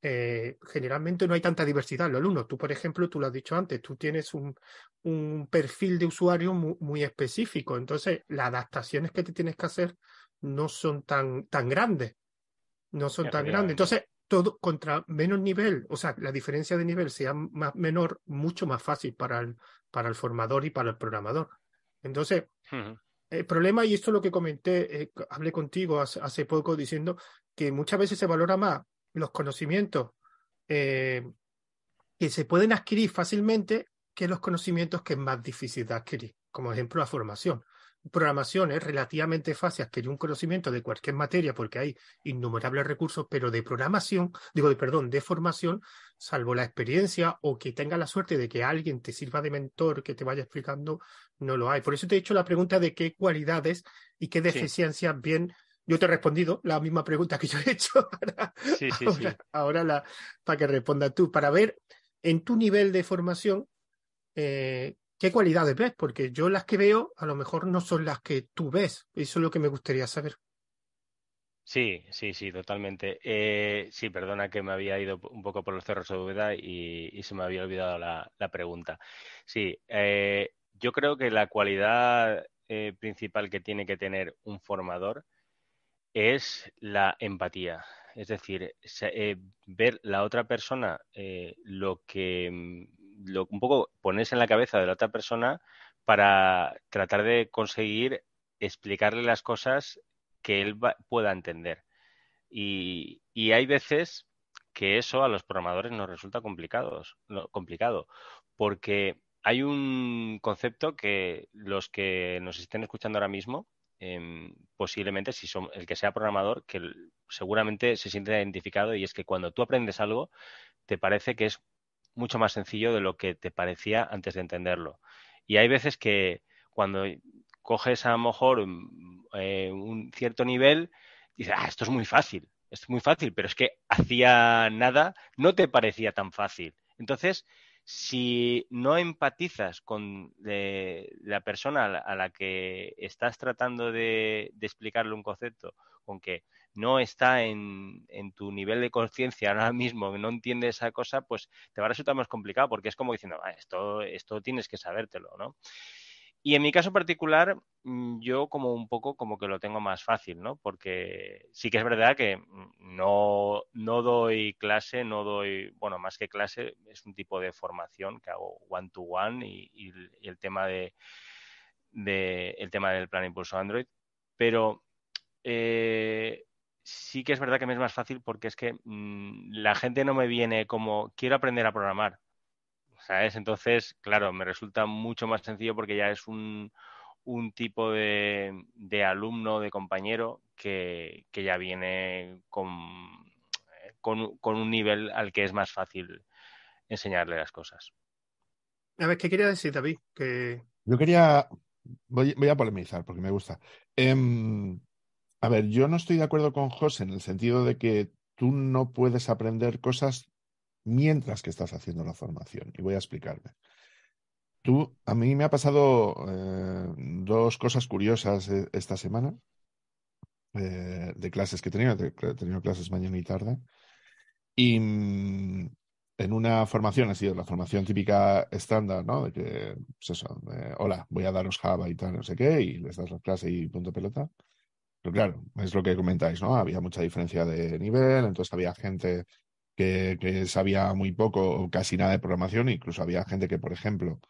eh, generalmente no hay tanta diversidad los alumnos. Tú, por ejemplo, tú lo has dicho antes, tú tienes un, un perfil de usuario muy, específico. Entonces, las adaptaciones que te tienes que hacer no son tan, tan grandes. No son tan grandes. Entonces, todo contra menos nivel, o sea, la diferencia de nivel sea más menor, mucho más fácil para el, para el formador y para el programador. Entonces, el problema, y esto es lo que comenté, eh, hablé contigo hace, poco diciendo que muchas veces se valora más los conocimientos eh, que se pueden adquirir fácilmente que los conocimientos que es más difícil de adquirir, como ejemplo la formación programaciones relativamente fácil adquirir un conocimiento de cualquier materia, porque hay innumerables recursos, pero de programación, digo, de, perdón, de formación, salvo la experiencia o que tenga la suerte de que alguien te sirva de mentor, que te vaya explicando, no lo hay. Por eso te he hecho la pregunta de qué cualidades y qué deficiencias bien. Yo te he respondido la misma pregunta que yo he hecho ahora, la, para que respondas tú, para ver en tu nivel de formación eh, qué cualidades ves, porque yo las que veo a lo mejor no son las que tú ves. Eso es lo que me gustaría saber. Sí, sí, sí, totalmente. Eh, sí, perdona que me había ido un poco por los cerros de duda y, se me había olvidado la, pregunta. Sí, eh, yo creo que la cualidad eh, principal que tiene que tener un formador es la empatía. Es decir, ver la otra persona lo que mm, un poco ponerse en la cabeza de la otra persona para tratar de conseguir explicarle las cosas que él pueda entender. Y, hay veces que eso a los programadores nos resulta complicado, porque hay un concepto que los que nos estén escuchando ahora mismo, em, posiblemente si son el que sea programador, que seguramente se siente identificado y es que cuando tú aprendes algo, te parece que es mucho más sencillo de lo que te parecía antes de entenderlo. Y hay veces que cuando coges a lo mejor eh, un cierto nivel, dices, ah, esto es muy fácil, esto es muy fácil, pero es que hacía nada, no te parecía tan fácil. Entonces, si no empatizas con eh, la persona a la, que estás tratando de, de explicarle un concepto, con que no está en, en tu nivel de conciencia ahora mismo, que no entiende esa cosa, pues te va a resultar más complicado porque es como diciendo, ah, esto, esto tienes que sabértelo, ¿no? Y en mi caso particular, mm, yo como un poco como que lo tengo más fácil, ¿no? Porque sí que es verdad que mm, no, no doy clase, no doy, bueno, más que clase, es un tipo de formación que hago one-to-one y, el tema de, de, el tema del plan impulso Android, pero eh, sí que es verdad que me es más fácil porque es que mm, la gente no me viene como quiero aprender a programar. ¿Sabes? Entonces, claro, me resulta mucho más sencillo porque ya es un, un tipo de, de, alumno, de compañero que, que ya viene con, con, un nivel al que es más fácil enseñarle las cosas. A ver, ¿qué quería decir, David? Que... Yo quería. Voy, voy a polemizar porque me gusta. Em, a ver, yo no estoy de acuerdo con José en el sentido de que tú no puedes aprender cosas mientras que estás haciendo la formación. Y voy a explicarme. Tú, a mí me ha pasado eh, dos cosas curiosas eh, esta semana eh, de clases que he tenido. He tenido clases mañana y tarde. Y mm, en una formación, ha sido la formación típica estándar, ¿no? De que, pues hola, voy a daros Java y tal, no sé qué, y les das la clase y punto pelota claro, es lo que comentáis, ¿no? Había mucha diferencia de nivel, entonces había gente que, sabía muy poco o casi nada de programación, incluso había gente que, por ejemplo,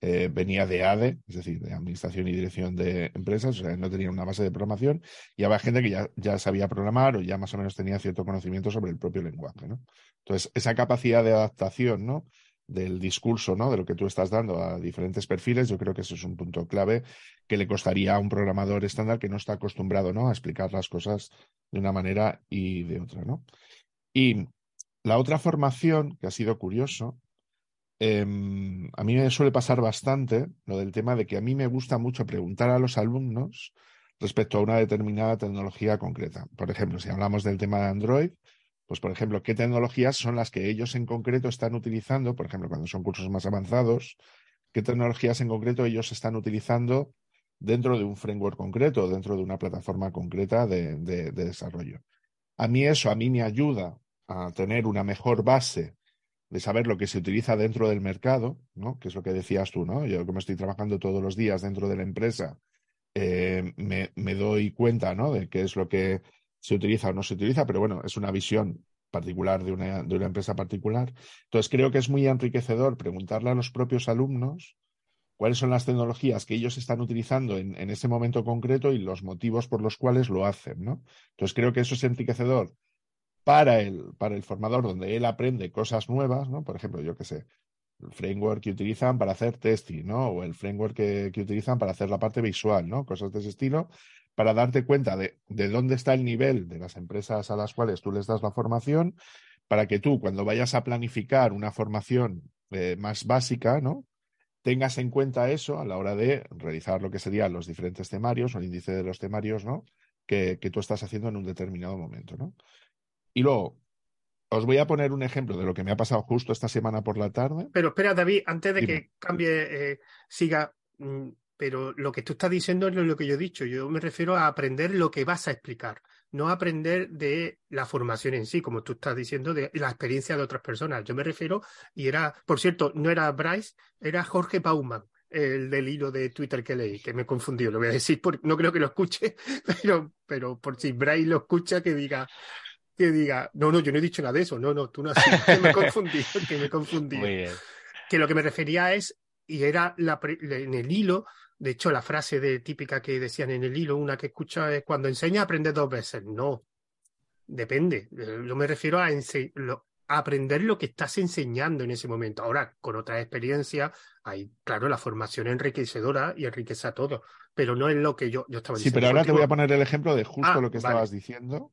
eh, venía de ADE, es decir, de Administración y Dirección de Empresas, o sea, no tenía una base de programación, y había gente que ya, ya sabía programar o ya más o menos tenía cierto conocimiento sobre el propio lenguaje, ¿no? Entonces, esa capacidad de adaptación, ¿no? del discurso, ¿no? De lo que tú estás dando a diferentes perfiles, yo creo que ese es un punto clave que le costaría a un programador estándar que no está acostumbrado, ¿no? A explicar las cosas de una manera y de otra, ¿no? Y la otra formación que ha sido curioso, em, a mí me suele pasar bastante lo del tema de que a mí me gusta mucho preguntar a los alumnos respecto a una determinada tecnología concreta. Por ejemplo, si hablamos del tema de Android, pues por ejemplo, qué tecnologías son las que ellos en concreto están utilizando, por ejemplo, cuando son cursos más avanzados, qué tecnologías en concreto ellos están utilizando dentro de un framework concreto, dentro de una plataforma concreta de, desarrollo. A mí eso, a mí me ayuda a tener una mejor base de saber lo que se utiliza dentro del mercado, ¿no? que es lo que decías tú, ¿no? Yo como estoy trabajando todos los días dentro de la empresa, eh, me, me, doy cuenta ¿no? de qué es lo que se utiliza o no se utiliza, pero bueno, es una visión particular de una, empresa particular. Entonces, creo que es muy enriquecedor preguntarle a los propios alumnos cuáles son las tecnologías que ellos están utilizando en, en ese momento concreto y los motivos por los cuales lo hacen, ¿no? Entonces, creo que eso es enriquecedor para el, para el formador, donde él aprende cosas nuevas, ¿no? Por ejemplo, yo qué sé, el framework que utilizan para hacer testing, ¿no? O el framework que, que, utilizan para hacer la parte visual, ¿no? Cosas de ese estilo para darte cuenta de, dónde está el nivel de las empresas a las cuales tú les das la formación, para que tú cuando vayas a planificar una formación eh, más básica, ¿no? Tengas en cuenta eso a la hora de realizar lo que serían los diferentes temarios o el índice de los temarios, ¿no? Que, tú estás haciendo en un determinado momento, ¿no? Y luego, os voy a poner un ejemplo de lo que me ha pasado justo esta semana por la tarde. Pero espera, David, antes de que cambie, eh, siga, mm, pero lo que tú estás diciendo no es lo que yo he dicho. Yo me refiero a aprender lo que vas a explicar, no aprender de la formación en sí, como tú estás diciendo, de la experiencia de otras personas. Yo me refiero, y era, por cierto, no era Bryce, era Jorge Pauman, el del hilo de Twitter que leí, que me confundió, lo voy a decir, no creo que lo escuche, pero, pero por si Bryce lo escucha, que diga, que diga, no, no, yo no he dicho nada de eso, no, no, tú no has que me confundí, que me confundí. Que lo que me refería es, y era la, en el hilo, de hecho, la frase de, típica que decían en el hilo, una que escucha es cuando enseña aprendes dos veces. No, depende. Eh, yo me refiero a, aprender lo que estás enseñando en ese momento. Ahora, con otra experiencia, hay, claro, la formación enriquecedora y enriquece a todo, pero no es lo que yo, estaba diciendo. Sí, pero ahora te voy a poner el ejemplo de justo ah, lo que estabas diciendo.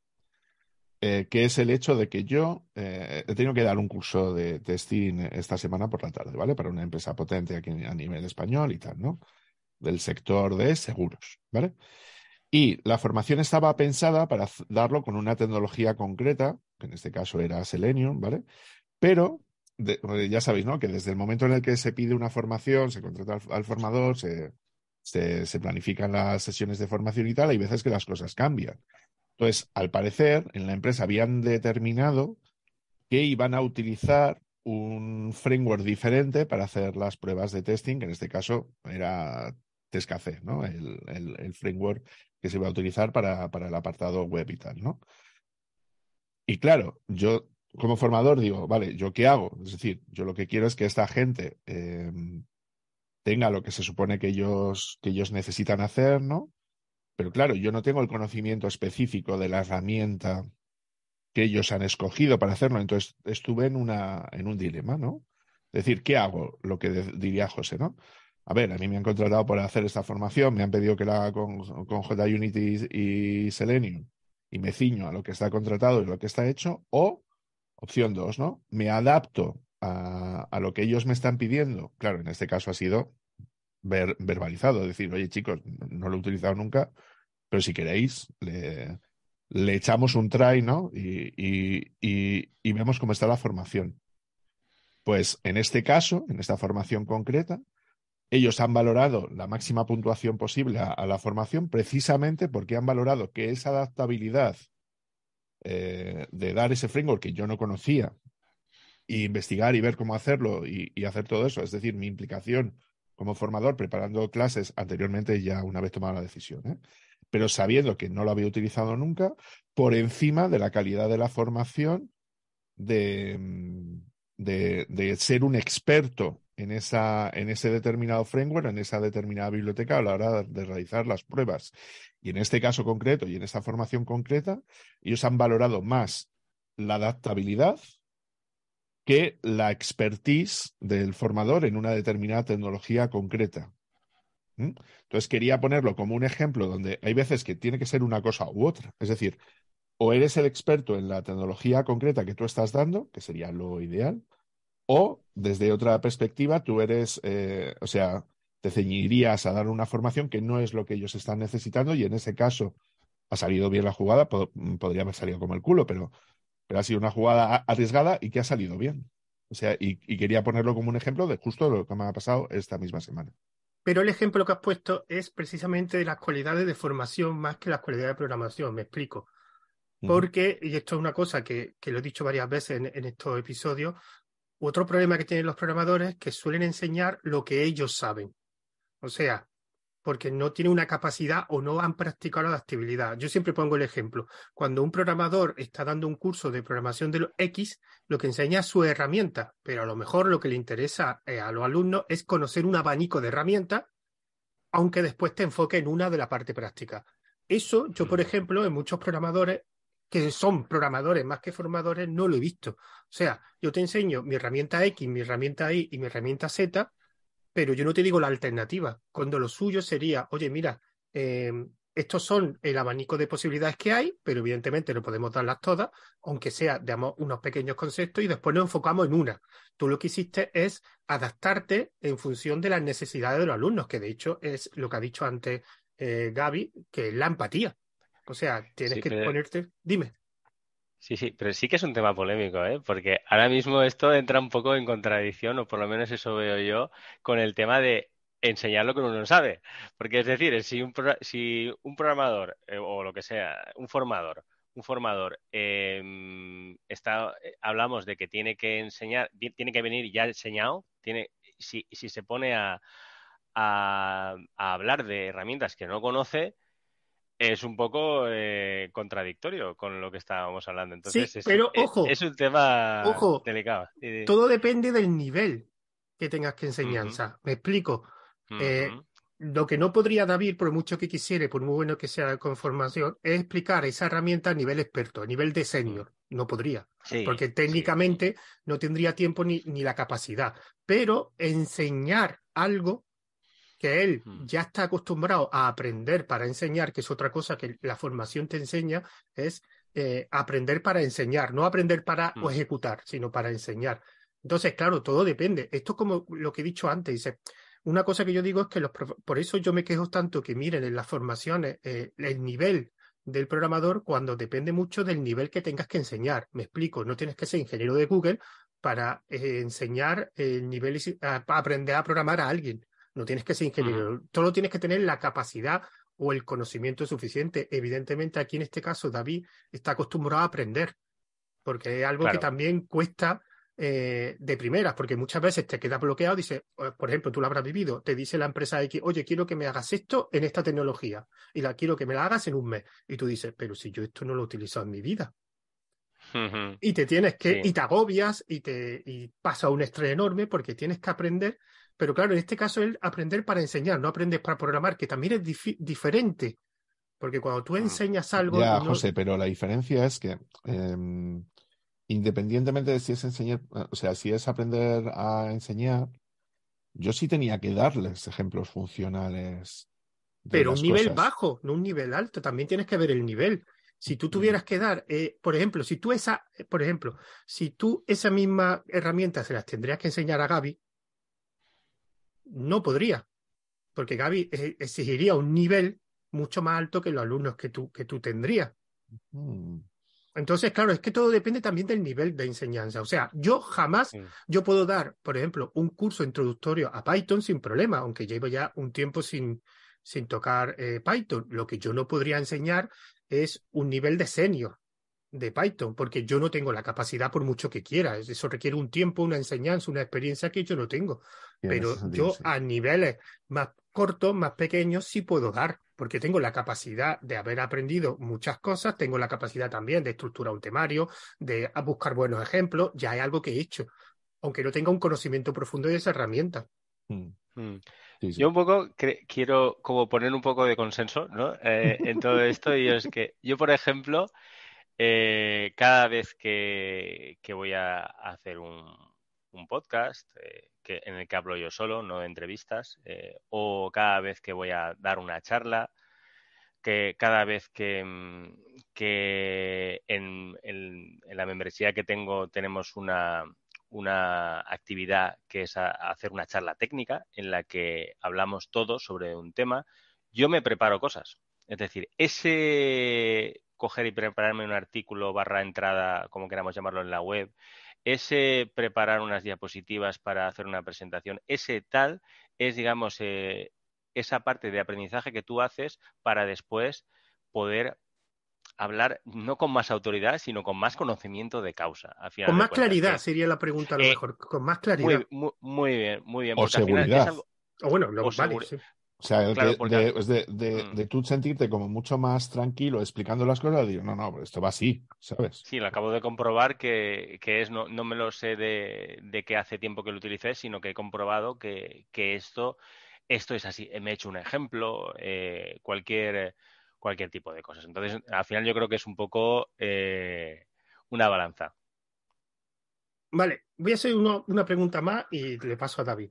Eh, que es el hecho de que yo eh, he tenido que dar un curso de testing esta semana por la tarde, ¿vale? Para una empresa potente aquí a nivel español y tal, ¿no? del sector de seguros, ¿vale? Y la formación estaba pensada para darlo con una tecnología concreta, que en este caso era Selenium, ¿vale? Pero eh, ya sabéis, ¿no? Que desde el momento en el que se pide una formación, se contrata al, formador, se, se, planifican las sesiones de formación y tal, hay veces que las cosas cambian. Entonces, al parecer, en la empresa habían determinado que iban a utilizar un framework diferente para hacer las pruebas de testing, que en este caso era TestKC, ¿no? El, el, framework que se iba a utilizar para, para el apartado web y tal, ¿no? Y claro, yo como formador digo, vale, ¿yo qué hago? Es decir, yo lo que quiero es que esta gente em, tenga lo que se supone que ellos, que ellos necesitan hacer, ¿no? Pero claro, yo no tengo el conocimiento específico de la herramienta que ellos han escogido para hacerlo. Entonces estuve en, una, en un dilema, ¿no? Es decir, ¿qué hago? Lo que diría José, ¿no? A ver, a mí me han contratado para hacer esta formación, me han pedido que la haga con, con JUnity y, Selenium y me ciño a lo que está contratado y lo que está hecho, o opción dos, ¿no? Me adapto a, a lo que ellos me están pidiendo. Claro, en este caso ha sido verbalizado, decir, oye chicos, no lo he utilizado nunca, pero si queréis, le, le echamos un try, ¿no? Y, vemos cómo está la formación. Pues en este caso, en esta formación concreta, ellos han valorado la máxima puntuación posible a, la formación precisamente porque han valorado que esa adaptabilidad eh, de dar ese framework que yo no conocía e investigar y ver cómo hacerlo y, hacer todo eso, es decir, mi implicación como formador preparando clases anteriormente ya una vez tomada la decisión, ¿eh? pero sabiendo que no lo había utilizado nunca, por encima de la calidad de la formación, mm, de, ser un experto en, esa, en ese determinado framework, en esa determinada biblioteca a la hora de realizar las pruebas. Y en este caso concreto y en esa formación concreta, ellos han valorado más la adaptabilidad que la expertise del formador en una determinada tecnología concreta. ¿Mm? Entonces quería ponerlo como un ejemplo donde hay veces que tiene que ser una cosa u otra. Es decir, o eres el experto en la tecnología concreta que tú estás dando, que sería lo ideal, o desde otra perspectiva tú eres, eh, o sea, te ceñirías a dar una formación que no es lo que ellos están necesitando y en ese caso ha salido bien la jugada, mm, podría haber salido como el culo, pero, ha sido una jugada arriesgada y que ha salido bien. O sea, y, quería ponerlo como un ejemplo de justo lo que me ha pasado esta misma semana. Pero el ejemplo que has puesto es precisamente de las cualidades de formación más que las cualidades de programación, me explico. Porque, y esto es una cosa que, lo he dicho varias veces en, en, estos episodios, otro problema que tienen los programadores es que suelen enseñar lo que ellos saben. O sea, porque no tiene una capacidad o no han practicado la adaptabilidad. Yo siempre pongo el ejemplo. Cuando un programador está dando un curso de programación de los X, lo que enseña es su herramienta, pero a lo mejor lo que le interesa eh, a los alumnos es conocer un abanico de herramientas, aunque después te enfoque en una de la parte práctica. Eso yo, por mm. ejemplo, en muchos programadores que son programadores más que formadores, no lo he visto. O sea, yo te enseño mi herramienta X, mi herramienta Y y mi herramienta Z, pero yo no te digo la alternativa, cuando lo suyo sería, oye, mira, em, estos son el abanico de posibilidades que hay, pero evidentemente no podemos darlas todas, aunque sea, digamos, unos pequeños conceptos y después nos enfocamos en una. Tú lo que hiciste es adaptarte en función de las necesidades de los alumnos, que de hecho es lo que ha dicho antes eh, Gaby, que es la empatía. O sea, tienes que ponerte, dime. Sí, sí, pero sí que es un tema polémico, ¿eh? Porque ahora mismo esto entra un poco en contradicción, o por lo menos eso veo yo, con el tema de enseñar lo que uno no sabe. Porque es decir, si un, si un programador eh, o lo que sea, un formador, un formador em, está, eh, hablamos de que tiene que enseñar, tiene que venir ya enseñado, tiene, si, si se pone a, a hablar de herramientas que no conoce, es un poco eh, contradictorio con lo que estábamos hablando. Entonces, pero ojo, es, un tema delicado. Todo depende del nivel que tengas que enseñanza. Me explico. Eh, lo que no podría David, por mucho que quisiera, por muy bueno que sea la conformación, es explicar esa herramienta a nivel experto, a nivel de senior. Mm. No podría, porque técnicamente no tendría tiempo ni, ni la capacidad. Pero enseñar algo que él mm. ya está acostumbrado a aprender para enseñar, que es otra cosa que la formación te enseña, es eh, aprender para enseñar, no aprender para o mm. ejecutar, sino para enseñar. Entonces, claro, todo depende. Esto es como lo que he dicho antes, dice, una cosa que yo digo es que los por eso yo me quejo tanto que miren en las formaciones eh, el nivel del programador cuando depende mucho del nivel que tengas que enseñar. Me explico, no tienes que ser ingeniero de Google para eh, enseñar el nivel, aprender a programar a alguien no tienes que ser ingeniero, solo tienes que tener la capacidad o el conocimiento suficiente. Evidentemente, aquí en este caso, David está acostumbrado a aprender, porque es algo que también cuesta eh, de primeras, porque muchas veces te quedas bloqueado, dice, por ejemplo, tú lo habrás vivido, te dice la empresa X, oye, quiero que me hagas esto en esta tecnología y la quiero que me la hagas en un mes. Y tú dices, pero si yo esto no lo he utilizado en mi vida. Y te tienes que, y te agobias y te y pasa un estrés enorme porque tienes que aprender pero claro, en este caso es aprender para enseñar, no aprendes para programar, que también es diferente. Porque cuando tú ah, enseñas algo. Ya, José, pero la diferencia es que em, independientemente de si es enseñar, o sea, si es aprender a enseñar, yo sí tenía que darles ejemplos funcionales. Pero un nivel bajo, no un nivel alto. También tienes que ver el nivel. Si tú tuvieras que dar, eh, por ejemplo, si tú esa, eh, por ejemplo, si tú esa misma herramienta se las tendrías que enseñar a Gaby, no podría, porque Gaby e-, exigiría un nivel mucho más alto que los alumnos que tú, que tú tendrías. Mm. Entonces, claro, es que todo depende también del nivel de enseñanza. O sea, yo jamás, yo puedo dar, por ejemplo, un curso introductorio a Python sin problema, aunque llevo ya un tiempo sin, sin tocar eh, Python. Lo que yo no podría enseñar es un nivel de senior, de Python, porque yo no tengo la capacidad por mucho que quiera. Eso requiere un tiempo, una enseñanza, una experiencia que yo no tengo. Pero yo a niveles más cortos, más pequeños, sí puedo dar, porque tengo la capacidad de haber aprendido muchas cosas, tengo la capacidad también de estructurar un temario, de buscar buenos ejemplos, ya es algo que he hecho, aunque no tenga un conocimiento profundo de esa herramienta. Mm. Mm. Yo un poco quiero como poner un poco de consenso ¿no? Eh, en todo esto y es que yo, por ejemplo, eh, cada vez que, voy a hacer un, un podcast eh, que, en el que hablo yo solo, no de entrevistas, eh, o cada vez que voy a dar una charla, que cada vez que, mm, en, la membresía que tengo tenemos una, una actividad que es hacer una charla técnica en la que hablamos todos sobre un tema, yo me preparo cosas. Es decir, ese, coger y prepararme un artículo barra entrada, como queramos llamarlo en la web, ese preparar unas diapositivas para hacer una presentación, ese tal es, digamos, eh, esa parte de aprendizaje que tú haces para después poder hablar no con más autoridad, sino con más conocimiento de causa. con más claridad sería la pregunta, a lo eh, mejor, con más claridad. Muy, muy, bien, muy bien. O seguridad. O bueno, lo vale, sí. O sea, mm. de, tú sentirte como mucho más tranquilo explicando las cosas, digo, no, no, esto va así, ¿sabes? Sí, lo acabo de comprobar que, es, no, no, me lo sé de, de que hace tiempo que lo utilicé, sino que he comprobado que, esto, esto es así. Me he hecho un ejemplo, eh, cualquier, cualquier tipo de cosas. Entonces, al final yo creo que es un poco eh, una balanza. Vale, voy a hacer una pregunta más y le paso a David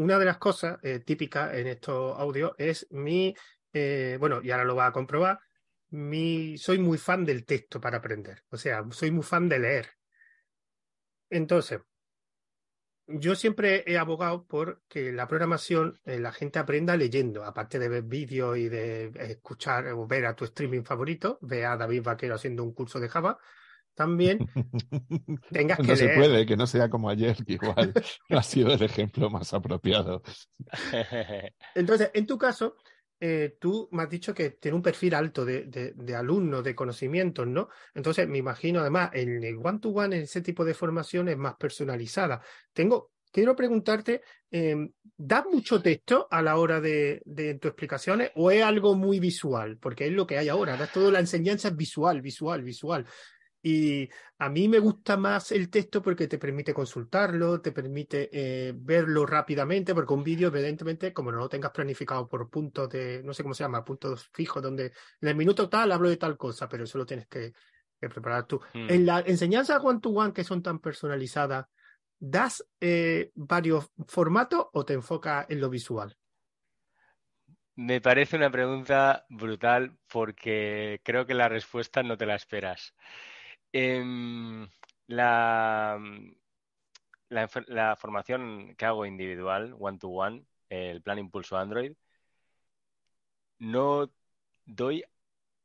una de las cosas eh, típicas en estos audios es mi, eh, bueno, y ahora lo va a comprobar, mi, soy muy fan del texto para aprender, o sea, soy muy fan de leer. Entonces, yo siempre he abogado por que la programación eh, la gente aprenda leyendo, aparte de ver vídeos y de escuchar o ver a tu streaming favorito, ve a David Vaquero haciendo un curso de Java, también tengas que. No se puede, que no sea como ayer, que igual ha sido el ejemplo más apropiado. Entonces, en tu caso, eh, tú me has dicho que tiene un perfil alto de, de, alumnos, de conocimientos, ¿no? Entonces, me imagino además, en el one-to-one, en ese tipo de formación es más personalizada. Tengo, quiero preguntarte, em, ¿das mucho texto a la hora de, de tus explicaciones o es algo muy visual? Porque es lo que hay ahora, toda la enseñanza es visual, visual, visual. Y a mí me gusta más el texto porque te permite consultarlo, te permite eh, verlo rápidamente, porque un vídeo, evidentemente, como no lo tengas planificado por puntos de, no sé cómo se llama, puntos fijos, donde en el minuto tal hablo de tal cosa, pero eso lo tienes que, preparar tú. En mm. la enseñanza one to one, que son tan personalizadas, ¿das eh, varios formatos o te enfocas en lo visual? Me parece una pregunta brutal porque creo que la respuesta no te la esperas. Em, la, mm, la, formación que hago individual, one-to-one, el plan Impulso Android, no doy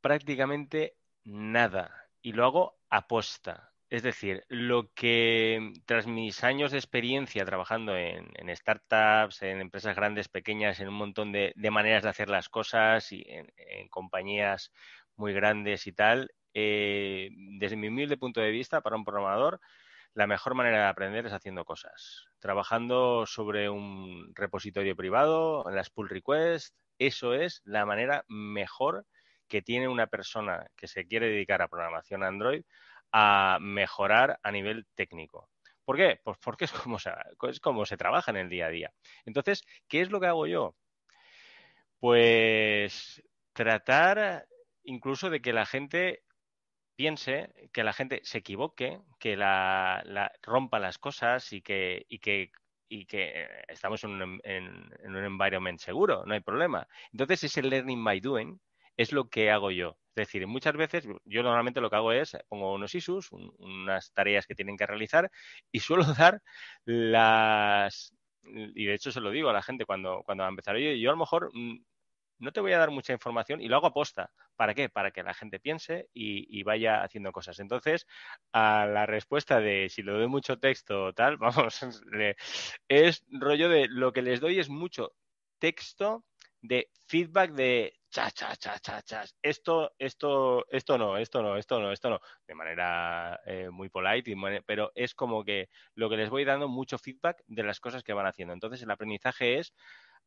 prácticamente nada y lo hago aposta. Es decir, lo que tras mis años de experiencia trabajando en, startups, en empresas grandes, pequeñas, en un montón de, maneras de hacer las cosas y en compañías muy grandes y tal, eh, desde mi humilde punto de vista, para un programador, la mejor manera de aprender es haciendo cosas. Trabajando sobre un repositorio privado, en las pull requests, eso es la manera mejor que tiene una persona que se quiere dedicar a programación Android a mejorar a nivel técnico. ¿Por qué? Pues porque es como se trabaja en el día a día. Entonces, ¿qué es lo que hago yo? Pues tratar incluso de que la gente piense, que la gente se equivoque, que la, rompa las cosas y que, que, que estamos en un, environment seguro, no hay problema. Entonces ese learning by doing es lo que hago yo. Es decir, muchas veces yo normalmente lo que hago es pongo unos ISUs, unas tareas que tienen que realizar y suelo dar las, y de hecho se lo digo a la gente cuando, cuando va a empezar, yo. yo a lo mejor mm, no te voy a dar mucha información y lo hago aposta. ¿Para qué? Para que la gente piense y, vaya haciendo cosas. Entonces, a la respuesta de si le doy mucho texto o tal, vamos, es rollo de lo que les doy es mucho texto de feedback de cha, cha, cha, cha, cha. Esto, esto, esto no, esto no, esto no, esto no. De manera eh, muy polite, y pero es como que lo que les voy dando mucho feedback de las cosas que van haciendo. Entonces, el aprendizaje es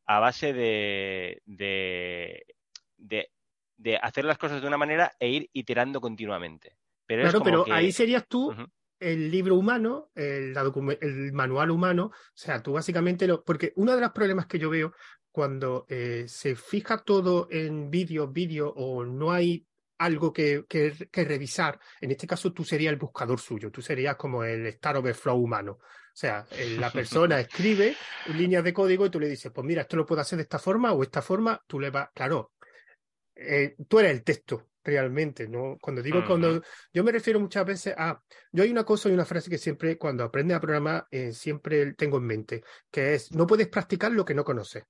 a base de, de, de, hacer las cosas de una manera e ir iterando continuamente. Pero claro, pero ahí serías tú el libro humano, el, manual humano, o sea, tú básicamente lo... Porque uno de los problemas que yo veo cuando eh, se fija todo en vídeo, vídeo o no hay algo que, que, que, revisar, en este caso tú serías el buscador suyo, tú serías como el Star Overflow humano. O sea, eh, la persona escribe líneas de código y tú le dices, pues mira, esto lo puedo hacer de esta forma o esta forma, tú le vas, claro, eh, tú eres el texto realmente, ¿no? Cuando digo, cuando yo me refiero muchas veces a, yo hay una cosa y una frase que siempre cuando aprendes a programar, eh, siempre tengo en mente, que es, no puedes practicar lo que no conoces.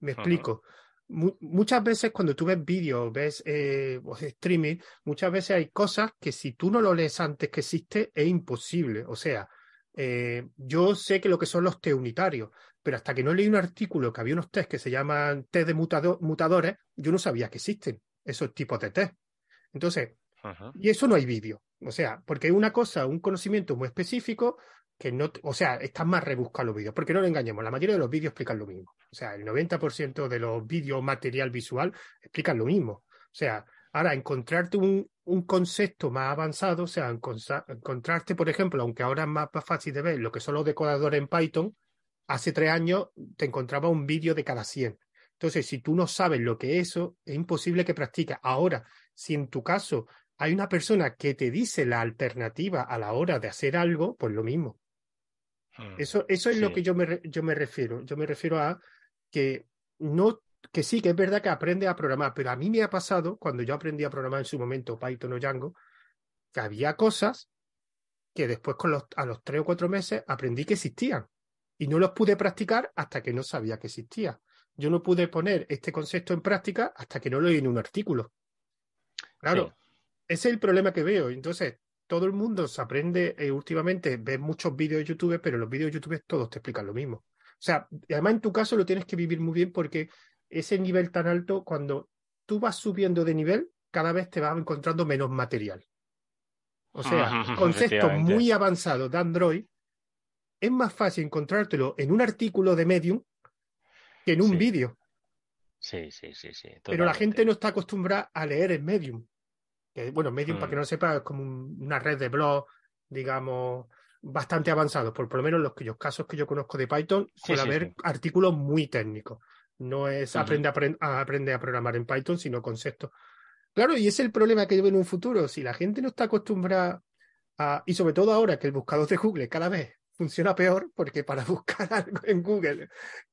Me explico. Muchas veces cuando tú ves vídeos, ves streaming, muchas veces hay cosas que si tú no lo lees antes que existe, es imposible. O sea, eh, yo sé que lo que son los test unitarios, pero hasta que no leí un artículo que había unos test que se llaman test de mutadores, yo no sabía que existen esos tipos de test. Entonces, y eso no hay vídeo. O sea, porque hay una cosa, un conocimiento muy específico que no, o sea, está más rebuscado los vídeos, porque no le engañemos, la mayoría de los vídeos explican lo mismo. O sea, el 90% de los vídeos material visual explican lo mismo. O sea, Ahora, encontrarte un, un concepto más avanzado, o sea, encontrarte, por ejemplo, aunque ahora es más, fácil de ver lo que son los decodadores en Python, hace tres años te encontraba un vídeo de cada 100. Entonces, si tú no sabes lo que es eso, es imposible que practiques. Ahora, si en tu caso hay una persona que te dice la alternativa a la hora de hacer algo, pues lo mismo. Hmm. Eso, eso es lo que yo me, yo me refiero. Yo me refiero a que no que sí, que es verdad que aprende a programar, pero a mí me ha pasado, cuando yo aprendí a programar en su momento Python o Django, que había cosas que después con los, a los tres o cuatro meses aprendí que existían y no los pude practicar hasta que no sabía que existía. Yo no pude poner este concepto en práctica hasta que no lo leí en un artículo. Claro, ese es el problema que veo. Entonces, todo el mundo se aprende eh, últimamente, ve muchos vídeos de YouTube, pero los vídeos de YouTube todos te explican lo mismo. O sea, además en tu caso lo tienes que vivir muy bien porque ese nivel tan alto, cuando tú vas subiendo de nivel, cada vez te vas encontrando menos material. O sea, conceptos muy avanzados de Android, es más fácil encontrártelo en un artículo de Medium que en un vídeo. Sí, sí, sí, sí. Pero la gente no está acostumbrada a leer en Medium. Que, bueno, Medium, para que mm. no sepa, es como una red de blogs, digamos, bastante avanzado. Por, lo menos los, los casos que yo conozco de Python, suele haber artículos muy técnicos. No es aprende, a, programar en Python, sino conceptos. Claro, y es el problema que yo veo en un futuro. Si la gente no está acostumbrada a, y sobre todo ahora que el buscador de Google cada vez funciona peor, porque para buscar algo en Google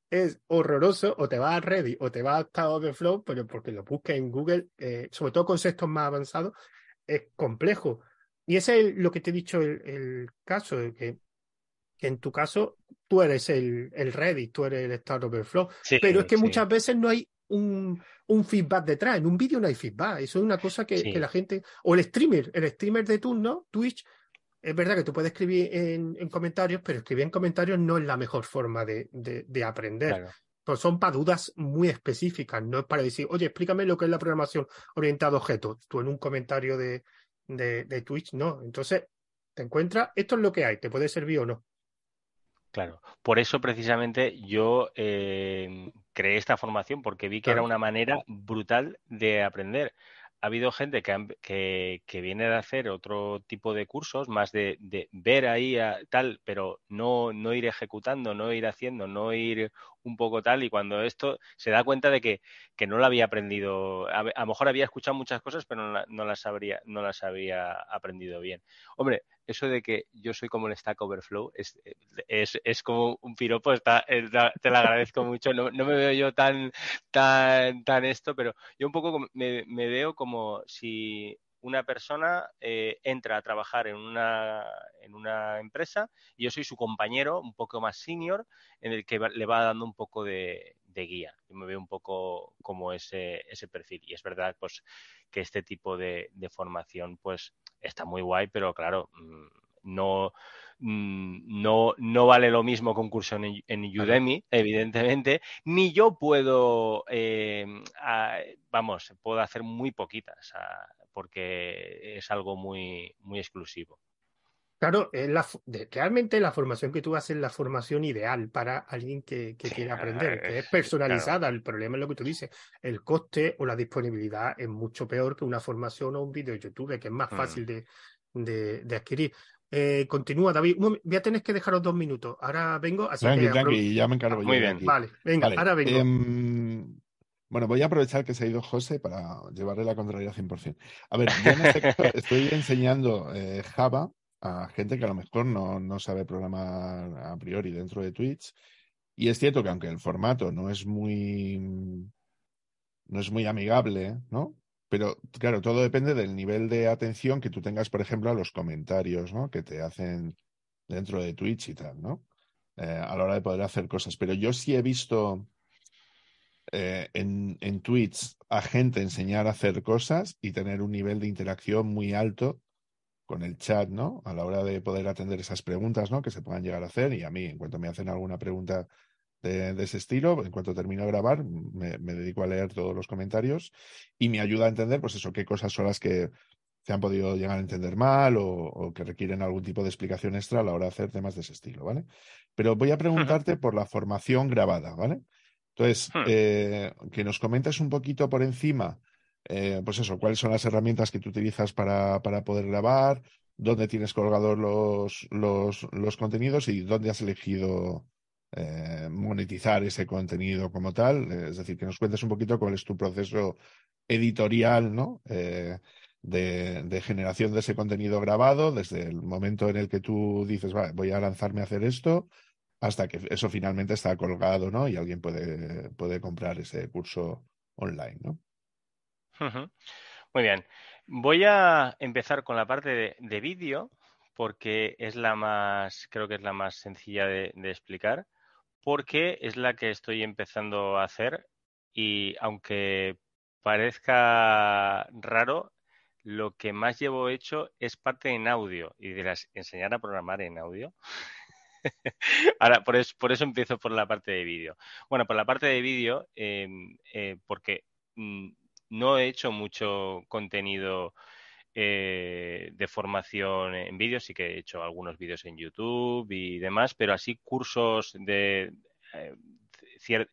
es horroroso, o te va a Reddit o te va a Stack Overflow, pero porque lo busques en Google, eh, sobre todo conceptos más avanzados, es complejo. Y ese es lo que te he dicho el, el caso, de que que en tu caso tú eres el, el Reddit, tú eres el Startup Overflow, pero es que muchas veces no hay un, un, feedback detrás, en un vídeo no hay feedback, eso es una cosa que, la gente, o el streamer, el streamer de turno, Twitch, es verdad que tú puedes escribir en, comentarios, pero escribir en comentarios no es la mejor forma de, de, aprender. Pues son para dudas muy específicas, no es para decir, oye, explícame lo que es la programación orientada a objetos. Tú en un comentario de, de Twitch, no. Entonces, te encuentras, esto es lo que hay, te puede servir o no. Claro, por eso precisamente yo eh, creé esta formación, porque vi que era una manera brutal de aprender. Ha habido gente que, que, viene de hacer otro tipo de cursos, más de, ver ahí a, tal, pero no, no ir ejecutando, no ir haciendo, no ir un poco tal, y cuando esto se da cuenta de que, no lo había aprendido, a, lo mejor había escuchado muchas cosas, pero no, las habría, no las había aprendido bien. Hombre, eso de que yo soy como el Stack Overflow es, como un piropo, está, eh, te lo agradezco mucho. No, me veo yo tan, tan, tan esto, pero yo un poco me, me veo como si una persona eh, entra a trabajar en una, en una empresa y yo soy su compañero un poco más senior en el que le va dando un poco de, guía. Yo me veo un poco como ese, perfil. Y es verdad, pues, que este tipo de, formación, pues, está muy guay, pero claro, mm, no, mm, no, no vale lo mismo concurso en, Udemy, evidentemente, ni yo puedo, eh, vamos, puedo hacer muy poquitas, porque es algo muy, muy exclusivo. Claro, es la, realmente la formación que tú haces es la formación ideal para alguien que, que quiera aprender, que es eh, personalizada. El problema es lo que tú dices, el coste o la disponibilidad es mucho peor que una formación o un vídeo de YouTube, que es más mm. fácil de, de, adquirir. Eh, continúa, David. Voy a tener que dejaros dos minutos. Ahora vengo. Así que... ya me encargo. Ah, yo. muy bien. Vale, venga, ahora vengo. Em, bueno, voy a aprovechar que se ha ido José para llevarle la contraria 100%. A ver, yo en este caso estoy enseñando eh, Java a gente que a lo mejor no, no sabe programar a priori dentro de Twitch. Y es cierto que aunque el formato no es muy, no es muy amigable, ¿no? Pero claro, todo depende del nivel de atención que tú tengas, por ejemplo, a los comentarios, Que te hacen dentro de Twitch y tal, ¿no? Eh, a la hora de poder hacer cosas. Pero yo sí he visto eh, en, en Twitch a gente enseñar a hacer cosas y tener un nivel de interacción muy alto con el chat, ¿no? A la hora de poder atender esas preguntas, ¿no? Que se puedan llegar a hacer. Y a mí, en cuanto me hacen alguna pregunta de, ese estilo, en cuanto termino de grabar, me, dedico a leer todos los comentarios y me ayuda a entender, pues eso, qué cosas son las que se han podido llegar a entender mal o, que requieren algún tipo de explicación extra a la hora de hacer temas de ese estilo, ¿vale? Pero voy a preguntarte por la formación grabada, ¿vale? Entonces, eh, que nos comentes un poquito por encima eh, pues eso, cuáles son las herramientas que tú utilizas para, poder grabar, dónde tienes colgados los, los, contenidos y dónde has elegido eh, monetizar ese contenido como tal. Es decir, que nos cuentes un poquito cuál es tu proceso editorial, ¿no? Eh, de, generación de ese contenido grabado, desde el momento en el que tú dices, voy a lanzarme a hacer esto, hasta que eso finalmente está colgado, ¿no? Y alguien puede, puede comprar ese curso online, ¿no? Muy bien. Voy a empezar con la parte de, vídeo porque es la más, creo que es la más sencilla de, explicar, porque es la que estoy empezando a hacer y aunque parezca raro, lo que más llevo hecho es parte en audio y de enseñar a programar en audio. Ahora, por eso, empiezo por la parte de vídeo. Bueno, por la parte de vídeo, em, eh, porque mm, no he hecho mucho contenido eh, de formación en vídeo, sí que he hecho algunos vídeos en YouTube y demás, pero así cursos de, eh,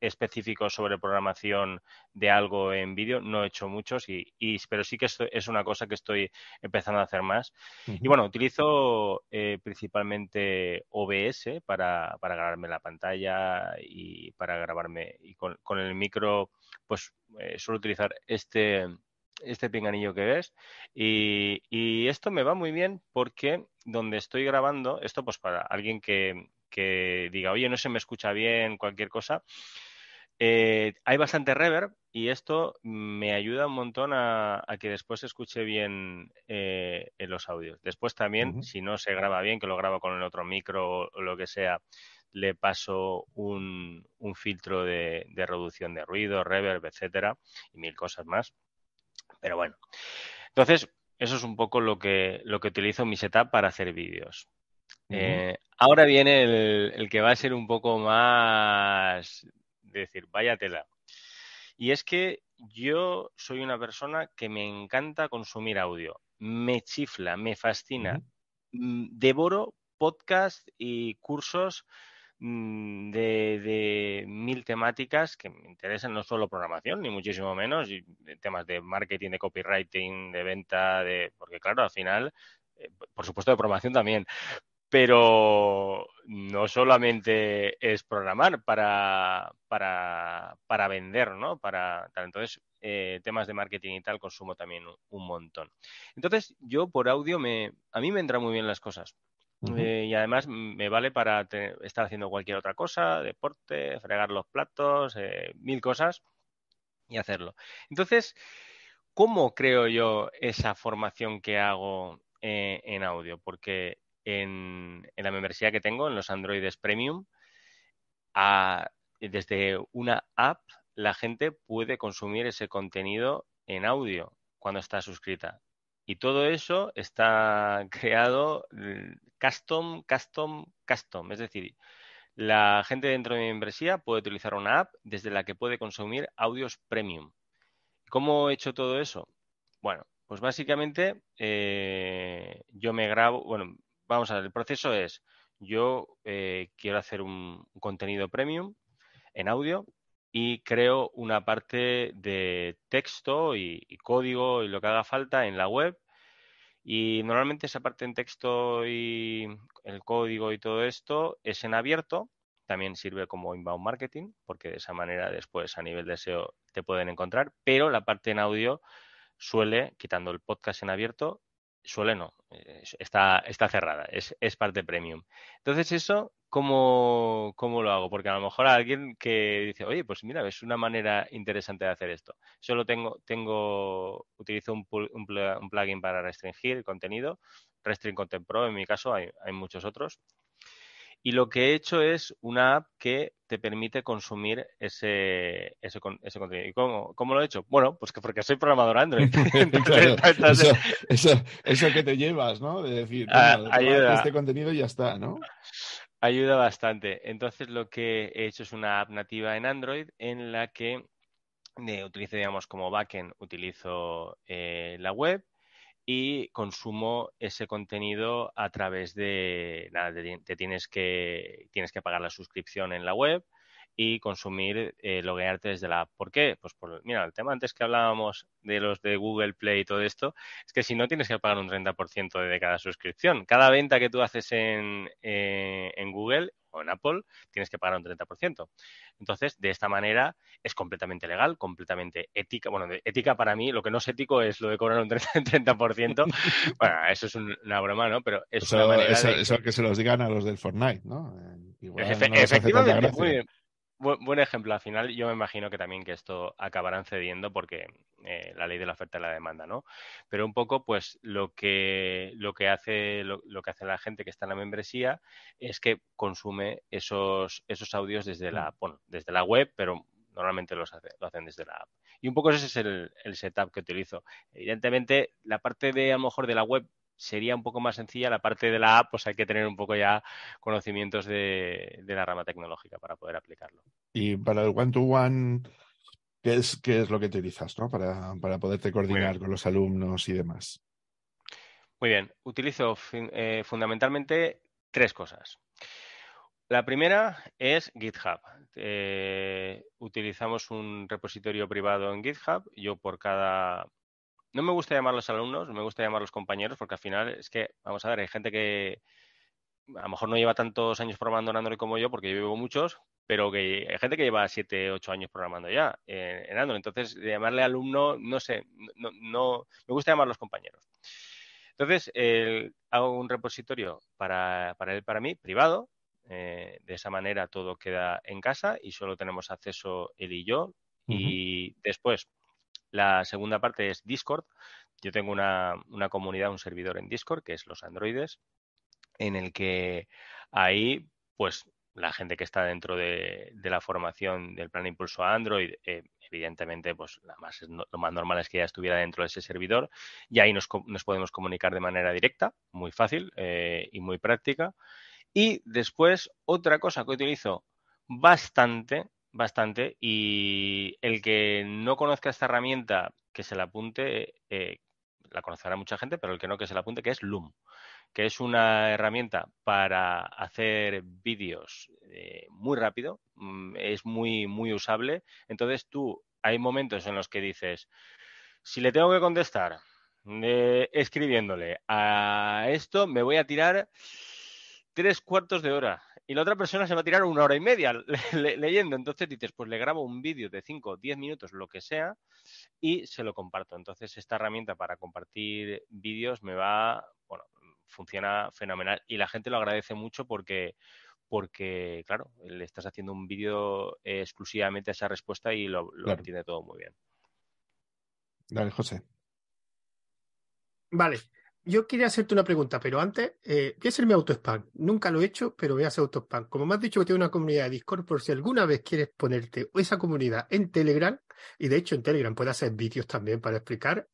específicos sobre programación de algo en vídeo. No he hecho muchos, y, pero sí que es, una cosa que estoy empezando a hacer más. Y bueno, utilizo eh, principalmente OBS para, para, grabarme la pantalla y para grabarme. Y con, el micro, pues eh, suelo utilizar este este pinganillo que ves y esto me va muy bien porque donde estoy grabando, esto pues para alguien que, que diga, oye, no se me escucha bien, cualquier cosa. Eh, hay bastante reverb y esto me ayuda un montón a, que después se escuche bien eh, en los audios. Después también, si no se graba bien, que lo grabo con el otro micro o lo que sea, le paso un, filtro de, reducción de ruido, reverb, etcétera, y mil cosas más. Pero bueno. Entonces, eso es un poco lo que, lo que utilizo en mi setup para hacer vídeos. Ahora viene el, que va a ser un poco más decir, vaya tela. Y es que yo soy una persona que me encanta consumir audio. Me chifla, me fascina. Mm, devoro podcasts y cursos mm, de, mil temáticas que me interesan, no solo programación, ni muchísimo menos, temas de marketing, de copywriting, de venta, de porque claro, al final, eh, por supuesto, de programación también, pero no solamente es programar para, para, vender, ¿no? Para, Entonces, eh, temas de marketing y tal consumo también un, montón. Entonces, yo por audio, me, a mí me entran muy bien las cosas. Eh, y además me vale para estar haciendo cualquier otra cosa, deporte, fregar los platos, eh, mil cosas y hacerlo. Entonces, ¿cómo creo yo esa formación que hago en audio? Porque en, la membresía que tengo, en los Androides Premium, ah, desde una app la gente puede consumir ese contenido en audio cuando está suscrita. Y todo eso está creado custom, custom, custom. Es decir, la gente dentro de mi membresía puede utilizar una app desde la que puede consumir audios premium. ¿Cómo he hecho todo eso? Bueno, pues básicamente eh, yo me grabo, bueno, vamos a ver, el proceso es, yo eh, quiero hacer un, contenido premium en audio y creo una parte de texto y, y, código y lo que haga falta en la web. Y normalmente esa parte en texto y el código y todo esto es en abierto. También sirve como inbound marketing, porque de esa manera después a nivel de SEO te pueden encontrar. Pero la parte en audio suele, quitando el podcast en abierto, suele no, está, está cerrada, es, parte premium. Entonces, eso, ¿cómo, lo hago? Porque a lo mejor alguien que dice, oye, pues mira, es una manera interesante de hacer esto. Solo tengo, tengo utilizo un, plugin para restringir contenido, Restrict Content Pro, en mi caso, hay, hay muchos otros. Y lo que he hecho es una app que te permite consumir ese, contenido. ¿Y cómo, lo he hecho? Bueno, pues porque soy programador Android. eso, que te llevas, ¿no? De decir, ah, este contenido ya está, ¿no? Ayuda bastante. Entonces, lo que he hecho es una app nativa en Android en la que eh, utilizo, digamos, como backend, utilizo eh, la web, y consumo ese contenido a través de, nada, te, tienes, que, tienes que pagar la suscripción en la web y consumir, eh, loguearte desde la app. ¿Por qué? Pues mira, el tema antes que hablábamos de los de Google Play y todo esto, es que si no tienes que pagar un 30% de cada suscripción. Cada venta que tú haces en, eh, en Google o en Apple, tienes que pagar un 30%. Entonces, de esta manera es completamente legal, completamente ética. Bueno, ética para mí, lo que no es ético es lo de cobrar un 30%. bueno, eso es una broma, ¿no? Pero es eso, manera. Eso, eso que se los digan a los del Fortnite, ¿no? Eh, igual efectivamente, muy bien buen ejemplo. Al final, yo me imagino que también que esto acabarán cediendo porque eh, la ley de la oferta y la demanda, ¿no? Pero un poco, pues, lo que, lo que hace, lo, que hace la gente que está en la membresía es que consume esos, esos audios desde la, mm. bueno, desde la web, pero normalmente los lo hacen desde la app. Y un poco ese es el, el setup que utilizo. Evidentemente, la parte de a lo mejor de la web sería un poco más sencilla. La parte de la app, pues hay que tener un poco ya conocimientos de, la rama tecnológica para poder aplicarlo. Y para el one-to-one, -one, to one qué es, lo que utilizas para, poderte coordinar con los alumnos y demás? Muy bien, utilizo eh, fundamentalmente tres cosas. La primera es GitHub. Eh, utilizamos un repositorio privado en GitHub. Yo por cada no me gusta los alumnos, me gusta llamarlos compañeros, porque al final es que, vamos a ver, hay gente que a lo mejor no lleva tantos años programando en Android como yo, porque yo vivo muchos, pero que hay gente que lleva 7, ocho años programando ya eh, en Android. Entonces, llamarle alumno, no sé, no, no me gusta llamarlos compañeros. Entonces, hago un repositorio para, él, para mí, privado. Eh, de esa manera todo queda en casa y solo tenemos acceso él y yo. Y después, la segunda parte es Discord. Yo tengo una, comunidad, un servidor en Discord, que es los androides, en el que ahí, pues, la gente que está dentro de, la formación del plan impulso a Android, eh, evidentemente, pues la más, lo más normal es que ya estuviera dentro de ese servidor y ahí nos, podemos comunicar de manera directa, muy fácil eh, y muy práctica. Y después, otra cosa que utilizo bastante bastante y el que no conozca esta herramienta, que se la apunte, eh, la conocerá mucha gente, pero el que no, que se la apunte, que es Loom, que es una herramienta para hacer vídeos eh, muy rápido, mm, es muy, muy usable. Entonces tú, hay momentos en los que dices, si le tengo que contestar eh, escribiéndole a esto, me voy a tirar tres cuartos de hora y la otra persona se va a tirar una hora y media leyendo. Entonces dices, pues le grabo un vídeo de 5, diez minutos, lo que sea, y se lo comparto. Entonces esta herramienta para compartir vídeos me va, bueno, funciona fenomenal y la gente lo agradece mucho porque porque, claro, le estás haciendo un vídeo eh, exclusivamente a esa respuesta y lo, lo todo muy bien. Dale, José. Vale yo quería hacerte una pregunta, pero antes eh, voy a hacerme auto-spam. Nunca lo he hecho, pero voy a hacer auto-spam. Como me has dicho que tengo una comunidad de Discord, por si alguna vez quieres ponerte esa comunidad en Telegram, y de hecho en Telegram puedes hacer vídeos también para explicar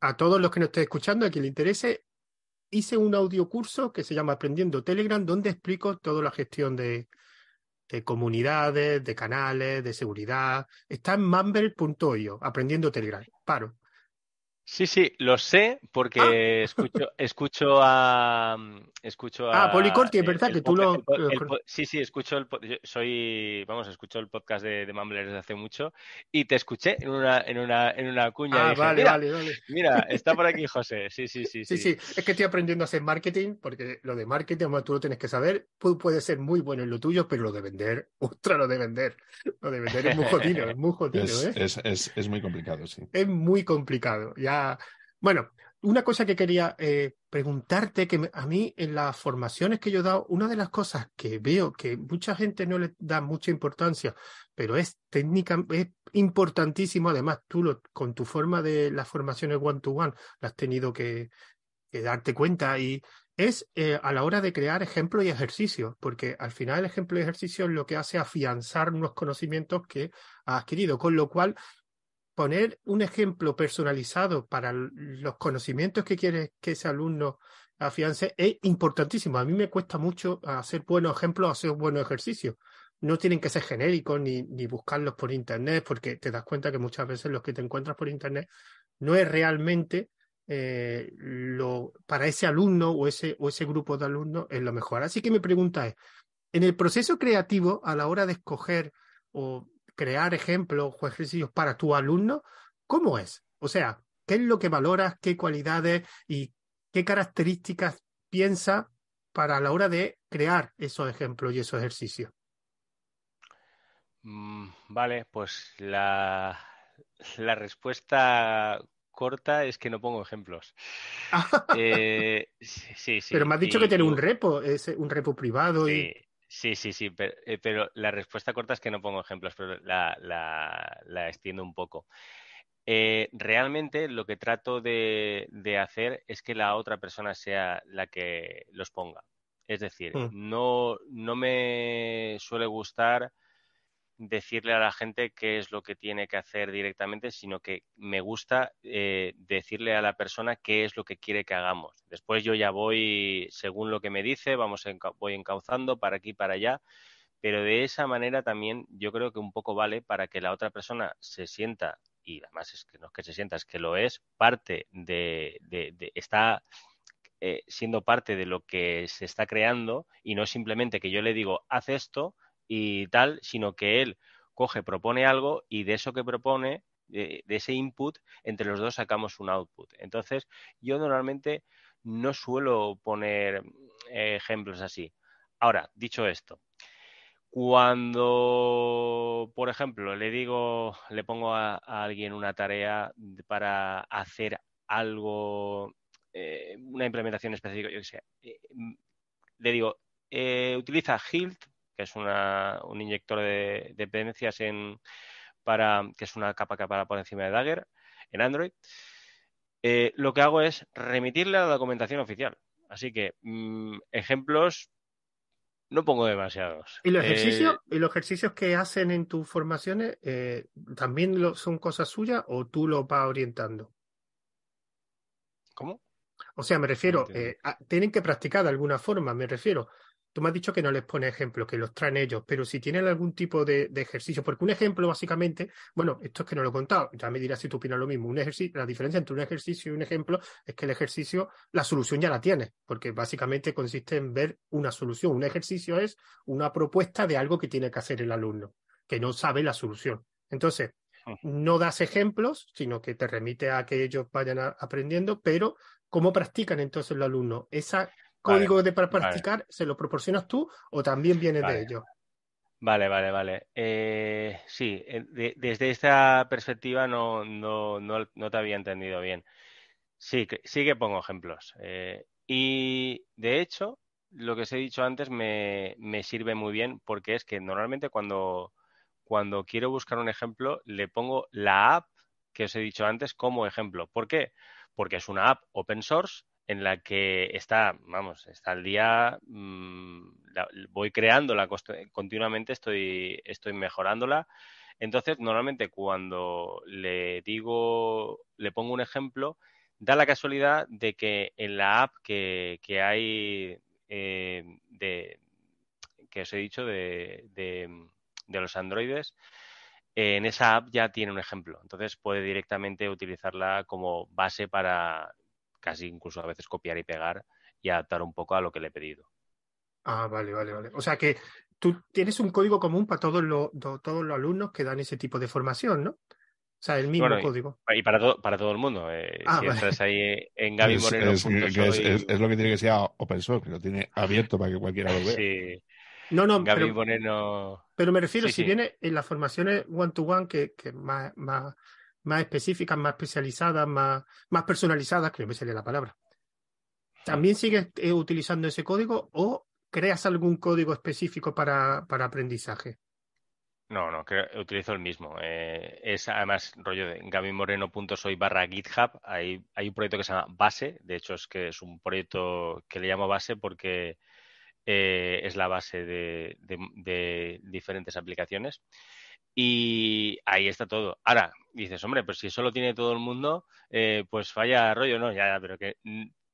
a todos los que nos estén escuchando, a quien le interese, hice un audio curso que se llama Aprendiendo Telegram, donde explico toda la gestión de, comunidades, de canales, de seguridad. Está en mumble.io, Aprendiendo Telegram. Paro. Sí, sí, lo sé porque ah. escucho, escucho a, mm, escucho ah, a. Ah, Policorti, es verdad que tú lo. sí, sí, escucho el. Soy, vamos, escucho el podcast de, de Mumbler desde hace mucho y te escuché en una, en una, cuña. Ah, vale, mira, vale, vale. Mira, está por aquí José. Sí, sí, sí, sí, sí. es que estoy aprendiendo a hacer marketing porque lo de marketing, tú lo tienes que saber. puede ser muy bueno en lo tuyo, pero lo de vender, otra lo de vender. Lo de vender es muy jodido, es muy ¿eh? es, muy complicado, sí. Es muy complicado. Ya bueno, una cosa que quería eh, preguntarte, que a mí en las formaciones que yo he dado, una de las cosas que veo que mucha gente no le da mucha importancia, pero es técnica, es importantísimo, además tú lo, con tu forma de las formaciones one-to-one, las has tenido que, darte cuenta y es eh, a la hora de crear ejemplos y ejercicios, porque al final el ejemplo y ejercicio es lo que hace afianzar unos conocimientos que has adquirido, con lo cual poner un ejemplo personalizado para los conocimientos que quieres que ese alumno afiance es importantísimo. A mí me cuesta mucho hacer buenos ejemplos, hacer buenos ejercicios. No tienen que ser genéricos ni, ni buscarlos por internet, porque te das cuenta que muchas veces los que te encuentras por internet no es realmente eh, lo, para ese alumno o ese, o ese grupo de alumnos es lo mejor. Así que mi pregunta es, en el proceso creativo, a la hora de escoger o crear ejemplos o ejercicios para tu alumno, ¿cómo es? O sea, ¿qué es lo que valoras, qué cualidades y qué características piensa para la hora de crear esos ejemplos y esos ejercicios? Mm, vale, pues la, la respuesta corta es que no pongo ejemplos. Eh, sí, sí, Pero me has dicho que tiene un repo, es un repo privado. y... Sí, sí, sí, eh, pero, la respuesta corta es que no pongo ejemplos, pero la, la, extiendo un poco. Eh, realmente lo que trato de, hacer es que la otra persona sea la que los ponga. Es decir, mm. no, no me suele gustar decirle a la gente qué es lo que tiene que hacer directamente, sino que me gusta eh, decirle a la persona qué es lo que quiere que hagamos. Después yo ya voy, según lo que me dice, vamos voy encauzando para aquí, para allá, pero de esa manera también yo creo que un poco vale para que la otra persona se sienta, y además es que no es que se sienta, es que lo es, parte de, está eh, siendo parte de lo que se está creando y no simplemente que yo le digo, haz esto, y tal, sino que él coge, propone algo y de eso que propone, de, ese input, entre los dos sacamos un output. Entonces, yo normalmente no suelo poner eh, ejemplos así. Ahora, dicho esto, cuando, por ejemplo, le digo, le pongo a, alguien una tarea para hacer algo, eh, una implementación específica, yo que sé, eh, le digo, utiliza Hilt que es un inyector de dependencias en, para, que es una capa que para por encima de Dagger en Android, eh, lo que hago es remitirle a la documentación oficial. Así que mm, ejemplos no pongo demasiados. ¿Y los, eh, ejercicios, ¿Y los ejercicios que hacen en tus formaciones eh, también son cosas suyas o tú lo vas orientando? ¿Cómo? O sea, me refiero, tienen que practicar de alguna forma, me refiero. Tú me has dicho que no les pone ejemplos, que los traen ellos, pero si tienen algún tipo de, ejercicio, porque un ejemplo básicamente, bueno, esto es que no lo he contado, ya me dirás si tú opinas lo mismo. Un ejercicio, la diferencia entre un ejercicio y un ejemplo es que el ejercicio, la solución ya la tiene porque básicamente consiste en ver una solución. Un ejercicio es una propuesta de algo que tiene que hacer el alumno, que no sabe la solución. Entonces, ah. no das ejemplos, sino que te remite a que ellos vayan aprendiendo, pero ¿cómo practican entonces los alumnos esa código de para practicar, ¿se lo proporcionas tú o también viene de ello? Vale, vale, vale. Eh, sí, eh, desde esta perspectiva no, te había entendido bien. Sí, que, sí que pongo ejemplos. Eh, y de hecho, lo que os he dicho antes me, me, sirve muy bien porque es que normalmente cuando, cuando quiero buscar un ejemplo, le pongo la app que os he dicho antes como ejemplo. ¿Por qué? Porque es una app open source en la que está, vamos, está al día, mm, voy creándola continuamente, estoy, estoy mejorándola. Entonces, normalmente cuando le digo, le pongo un ejemplo, da la casualidad de que en la app que, hay eh, de que os he dicho de, los androides, eh, en esa app ya tiene un ejemplo. Entonces puede directamente utilizarla como base para casi incluso a veces copiar y pegar y adaptar un poco a lo que le he pedido. Ah, vale, vale, vale. O sea que tú tienes un código común para todos los, todos los alumnos que dan ese tipo de formación, ¿no? O sea, el mismo código. Y para todo, para todo el mundo. Eh, ah, si ahí en Gaby es, lo que tiene que ser open source, que lo tiene abierto para que cualquiera lo vea. Sí. No, no, Gaby pero, pero me refiero, si viene en las formaciones one-to-one, que, que más, más específicas, más especializadas, más, más personalizadas, creo que sería la palabra. ¿También sigues eh, utilizando ese código o creas algún código específico para, aprendizaje? No, no, creo, utilizo el mismo. Eh, es además rollo de Soy barra GitHub. Hay, un proyecto que se llama Base. De hecho, es que es un proyecto que le llamo Base porque eh, es la base de, de diferentes aplicaciones. Y ahí está todo. Ahora, dices, hombre, pues si eso lo tiene todo el mundo, eh, pues falla rollo, ¿no? Ya, pero que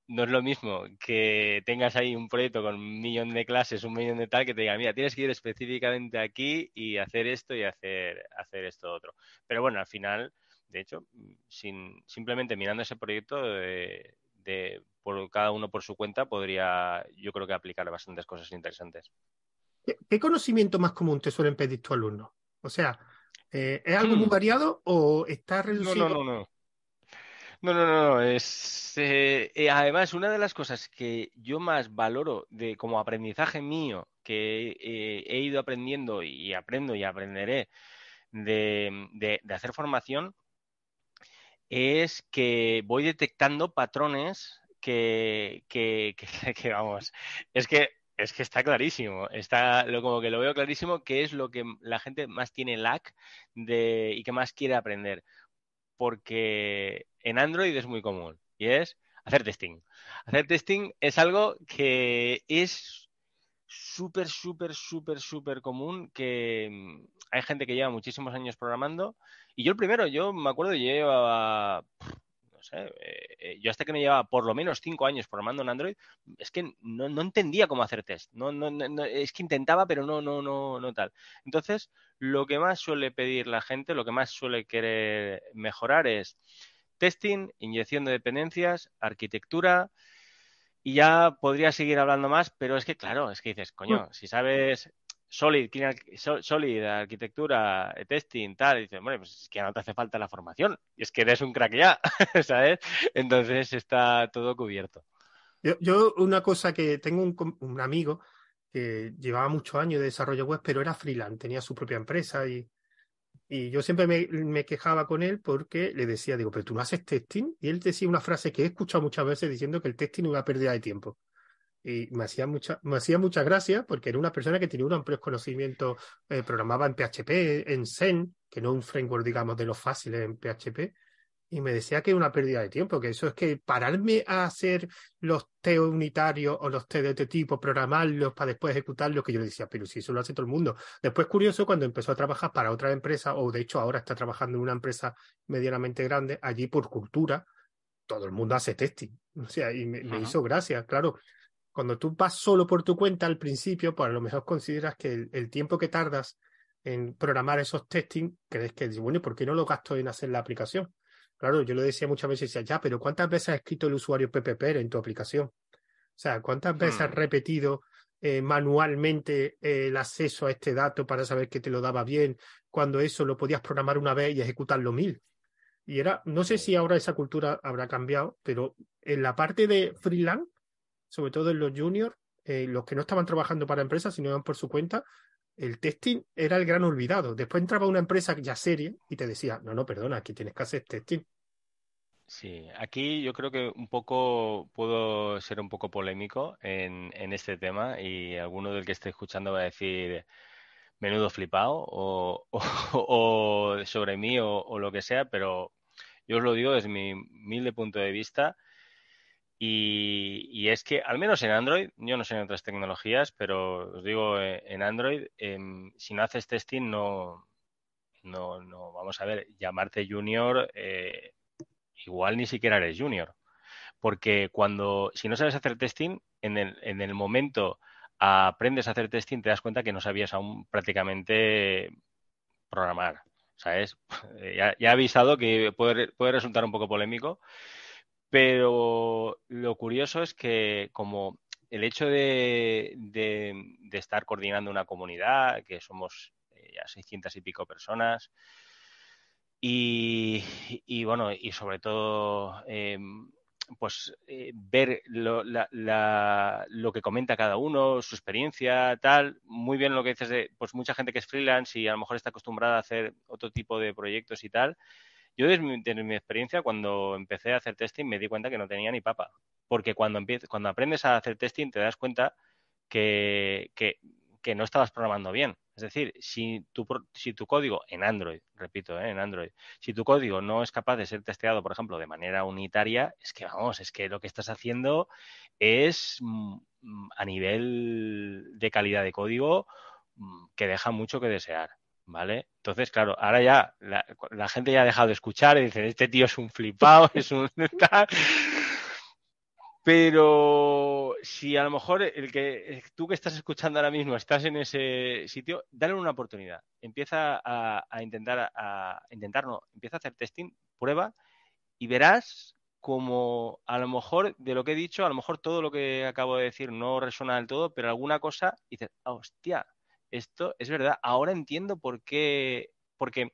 no es lo mismo que tengas ahí un proyecto con un millón de clases, un millón de tal, que te diga, mira, tienes que ir específicamente aquí y hacer esto y hacer, hacer esto otro. Pero bueno, al final, de hecho, sin, simplemente mirando ese proyecto eh, de, por cada uno por su cuenta, podría yo creo que aplicar bastantes cosas interesantes. ¿Qué, conocimiento más común te suelen pedir tu alumno? O sea, eh, ¿es algo muy hmm. variado o está reducido? No, no, no, no. No, no, no, no. Es, eh, eh, además, una de las cosas que yo más valoro de como aprendizaje mío que he ido aprendiendo y aprendo y aprenderé de, hacer formación es que voy detectando patrones que, que, vamos, es que es que está clarísimo, está lo, como que lo veo clarísimo que es lo que la gente más tiene lack de, y que más quiere aprender. Porque en Android es muy común y es hacer testing. Hacer testing es algo que es súper, súper, súper, súper común, que hay gente que lleva muchísimos años programando. Y yo el primero, yo me acuerdo, yo llevaba ¿eh? Eh, eh, yo hasta que me llevaba por lo menos cinco años programando en Android, es que no, entendía cómo hacer test. No, no, no, es que intentaba, pero no, no, no, no tal. Entonces, lo que más suele pedir la gente, lo que más suele querer mejorar es testing, inyección de dependencias, arquitectura. Y ya podría seguir hablando más, pero es que, claro, es que dices, coño, mm. si sabes Solid, arquitectura, eh, testing, tal, y dices, bueno, pues es que no te hace falta la formación, y es que eres un crack ya, ¿sabes? Entonces está todo cubierto. Yo, una cosa que tengo un, un, amigo que llevaba muchos años de desarrollo web, pero era freelance, tenía su propia empresa y, y yo siempre me, me, quejaba con él porque le decía, digo, pero tú no haces testing, y él decía una frase que he escuchado muchas veces diciendo que el testing es una pérdida de tiempo y me hacía mucha, me hacía muchas gracias porque era una persona que tenía un amplio conocimiento, eh, programaba en PHP, en Zen, que no un framework, digamos, de los fáciles en PHP, y me decía que era una pérdida de tiempo, que eso es que pararme a hacer los T unitarios o los T de este tipo, programarlos para después ejecutarlos, que yo le decía, pero si eso lo hace todo el mundo. Después, curioso, cuando empezó a trabajar para otra empresa, o de hecho ahora está trabajando en una empresa medianamente grande, allí por cultura, todo el mundo hace testing. O sea, y me, me hizo gracia, claro. Cuando tú vas solo por tu cuenta al principio, pues a lo mejor consideras que el, tiempo que tardas en programar esos testing, crees que, bueno, por qué no lo gasto en hacer la aplicación? Claro, yo lo decía muchas veces, decía, ya, pero ¿cuántas veces has escrito el usuario PPP en tu aplicación? O sea, ¿cuántas veces has mm. repetido eh, manualmente eh, el acceso a este dato para saber que te lo daba bien, cuando eso lo podías programar una vez y ejecutarlo mil? Y era, no sé mm. si ahora esa cultura habrá cambiado, pero en la parte de freelance sobre todo en los juniors, eh, los que no estaban trabajando para empresas, sino iban por su cuenta, el testing era el gran olvidado. Después entraba una empresa ya seria y te decía, no, no, perdona, aquí tienes que hacer testing. Sí, aquí yo creo que un poco puedo ser un poco polémico en, este tema y alguno del que esté escuchando va a decir menudo flipado o, o, sobre mí o, o, lo que sea, pero yo os lo digo desde mi humilde punto de vista, y, es que, al menos en Android, yo no sé en otras tecnologías, pero os digo, eh, en Android, em, si no haces testing, no, no, no, vamos a ver, llamarte junior, eh, igual ni siquiera eres junior. Porque cuando, si no sabes hacer testing, en el, en el momento aprendes a hacer testing, te das cuenta que no sabías aún prácticamente programar. ya, ya he avisado que puede, puede resultar un poco polémico, pero lo curioso es que como el hecho de, estar coordinando una comunidad, que somos eh, ya 600 y pico personas, y, bueno, y sobre todo... Eh, pues eh, ver lo, lo, que comenta cada uno, su experiencia, tal, muy bien lo que dices de, pues mucha gente que es freelance y a lo mejor está acostumbrada a hacer otro tipo de proyectos y tal, yo desde mi, experiencia, cuando empecé a hacer testing, me di cuenta que no tenía ni papa. Porque cuando, cuando aprendes a hacer testing, te das cuenta que, no estabas programando bien. Es decir, si tu, si tu código en Android, repito, ¿eh? en Android, si tu código no es capaz de ser testeado, por ejemplo, de manera unitaria, es que vamos, es que lo que estás haciendo es mm, a nivel de calidad de código mm, que deja mucho que desear. ¿vale? Entonces, claro, ahora ya la, gente ya ha dejado de escuchar y dicen, este tío es un flipado, es un Pero si a lo mejor el que tú que estás escuchando ahora mismo estás en ese sitio, dale una oportunidad. Empieza a, intentar, a, no, empieza a hacer testing, prueba y verás como a lo mejor de lo que he dicho, a lo mejor todo lo que acabo de decir no resuena del todo, pero alguna cosa dices, ah, hostia, esto es verdad, ahora entiendo por qué, porque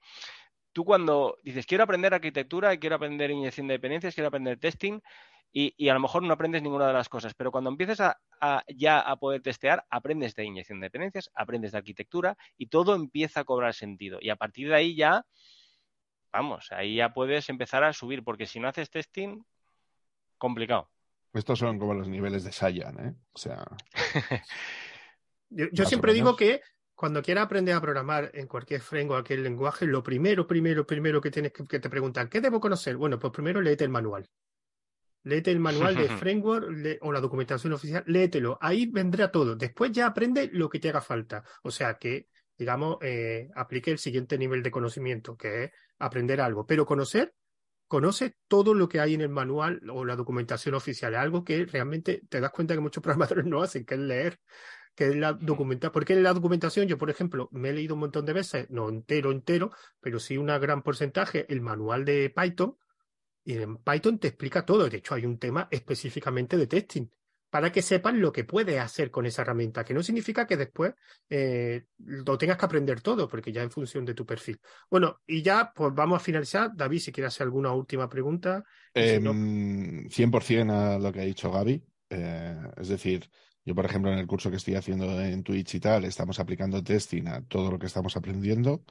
tú cuando dices, quiero aprender arquitectura, quiero aprender inyección de dependencias, quiero aprender testing, y, a lo mejor no aprendes ninguna de las cosas, pero cuando empiezas a, ya a poder testear, aprendes de inyección de dependencias, aprendes de arquitectura y todo empieza a cobrar sentido. Y a partir de ahí ya, vamos, ahí ya puedes empezar a subir, porque si no haces testing, complicado. Estos son como los niveles de Saya, ¿eh? O sea. Yo, siempre digo que cuando quieras aprender a programar en cualquier framework, aquel lenguaje, lo primero, primero, primero que tienes que, te preguntar, ¿qué debo conocer? Bueno, pues primero léete el manual. Léete el manual de framework o la documentación oficial, léetelo. Ahí vendrá todo. Después ya aprende lo que te haga falta. O sea que, digamos, eh, aplique el siguiente nivel de conocimiento, que es aprender algo. Pero conocer, conoce todo lo que hay en el manual o la documentación oficial. algo que realmente te das cuenta que muchos programadores no hacen, que es leer que la documentación. Porque en la documentación, yo, por ejemplo, me he leído un montón de veces, no entero, entero, pero sí un gran porcentaje, el manual de Python. Y en Python te explica todo. De hecho, hay un tema específicamente de testing para que sepas lo que puedes hacer con esa herramienta, que no significa que después eh, lo tengas que aprender todo, porque ya en función de tu perfil. Bueno, y ya pues vamos a finalizar. David, si quieres hacer alguna última pregunta. Eh, em, 100% a lo que ha dicho Gaby. Eh, es decir, yo, por ejemplo, en el curso que estoy haciendo en Twitch y tal, estamos aplicando testing a todo lo que estamos aprendiendo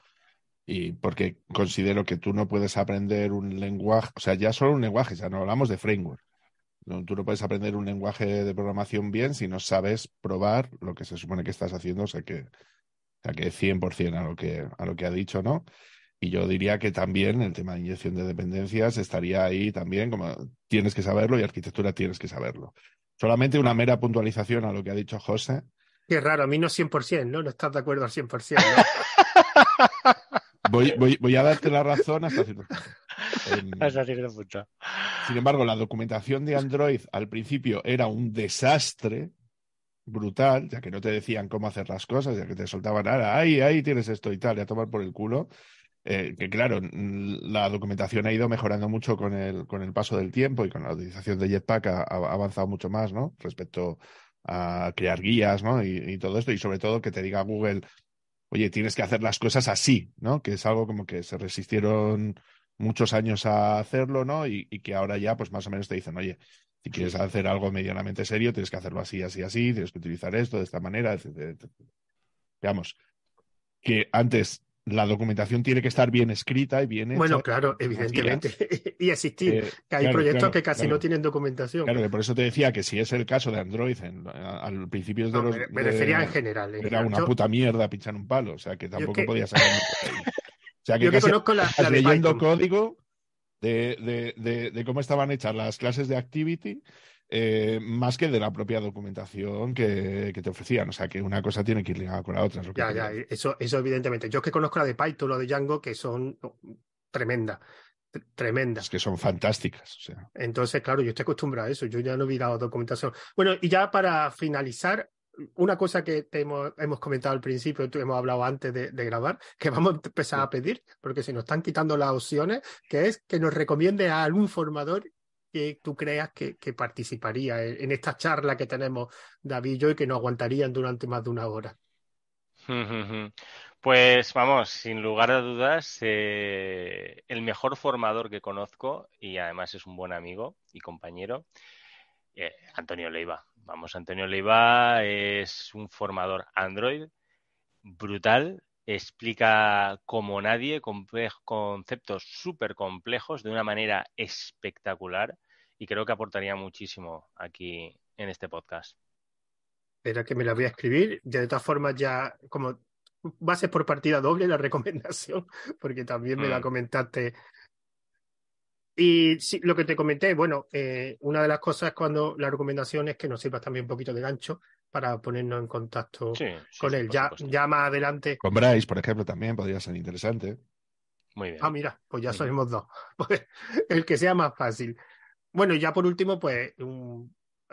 y porque considero que tú no puedes aprender un lenguaje, o sea, ya solo un lenguaje, ya no hablamos de framework. tú no puedes aprender un lenguaje de programación bien si no sabes probar lo que se supone que estás haciendo, o sea que, o sea que 100% a lo que, a lo que ha dicho, ¿no? Y yo diría que también el tema de inyección de dependencias estaría ahí también, como tienes que saberlo y arquitectura tienes que saberlo. Solamente una mera puntualización a lo que ha dicho José. Qué raro, a mí no 100%, ¿no? No estás de acuerdo al 100%. ¿no? voy, voy, voy, a darte la razón hasta cierto punto. Sin embargo, la documentación de Android al principio era un desastre brutal, ya que no te decían cómo hacer las cosas, ya que te soltaban, la, ahí, ahí tienes esto y tal, y a tomar por el culo. Eh, que claro, la documentación ha ido mejorando mucho con el, con el paso del tiempo y con la utilización de Jetpack ha, avanzado mucho más, ¿no? Respecto a crear guías, ¿no? Y, todo esto, y sobre todo que te diga Google, oye, tienes que hacer las cosas así, ¿no? Que es algo como que se resistieron muchos años a hacerlo, ¿no? Y, y que ahora ya, pues más o menos te dicen, oye, si quieres hacer algo medianamente serio, tienes que hacerlo así, así, así, tienes que utilizar esto de esta manera, etc. Digamos, que antes la documentación tiene que estar bien escrita y bien hecha. Bueno, claro, evidentemente. y existir. Eh, hay proyectos que casi no tienen documentación. Claro, por eso te decía que si es el caso de Android al principio de los. Me, refería en general. ¿eh? era una puta mierda pinchar un palo. O sea que tampoco podía saber. Yo que conozco la, leyendo código de, de cómo estaban hechas las clases de Activity eh, más que de la propia documentación que, te ofrecían. O sea, que una cosa tiene que ir ligada con la otra. ya, ya, eso, eso evidentemente. Yo es que conozco la de Python o de Django, que son oh, tremenda tremendas. Es que son fantásticas. O sea. Entonces, claro, yo estoy acostumbrado a eso. Yo ya no he dado documentación. Bueno, y ya para finalizar, una cosa que hemos, comentado al principio, hemos hablado antes de, de, grabar, que vamos a empezar a pedir, porque se nos están quitando las opciones, que es que nos recomiende a algún formador que tú creas que, participaría en esta charla que tenemos David y yo y que no aguantarían durante más de una hora. Pues vamos, sin lugar a dudas, eh, el mejor formador que conozco y además es un buen amigo y compañero, eh, Antonio Leiva. Vamos, Antonio Leiva es un formador Android brutal, explica como nadie conceptos súper complejos de una manera espectacular y creo que aportaría muchísimo aquí en este podcast. Espera que me la voy a escribir. De todas formas, ya como bases por partida doble la recomendación, porque también me la mm. comentaste. Y lo que te comenté, bueno, eh, una de las cosas cuando la recomendación es que nos sirvas también un poquito de gancho para ponernos en contacto con él. Ya, más adelante. Con Bryce, por ejemplo, también podría ser interesante. Muy bien. Ah, mira, pues ya somos dos. Pues, el que sea más fácil. Bueno, ya por último, pues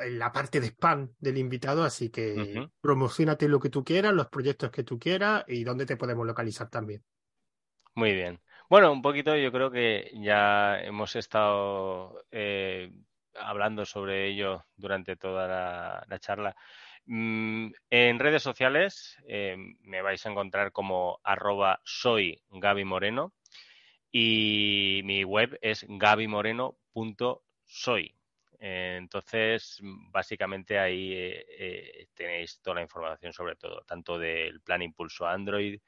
la parte de spam del invitado, así que promocionate lo que tú quieras, los proyectos que tú quieras y dónde te podemos localizar también. Muy bien. Bueno, un poquito yo creo que ya hemos estado eh, hablando sobre ello durante toda la charla. Mm, en redes sociales eh, me vais a encontrar como arroba soy Moreno y mi web es gabimoreno.soy. entonces, básicamente ahí eh, eh, tenéis toda la información sobre todo, tanto del plan Impulso Android,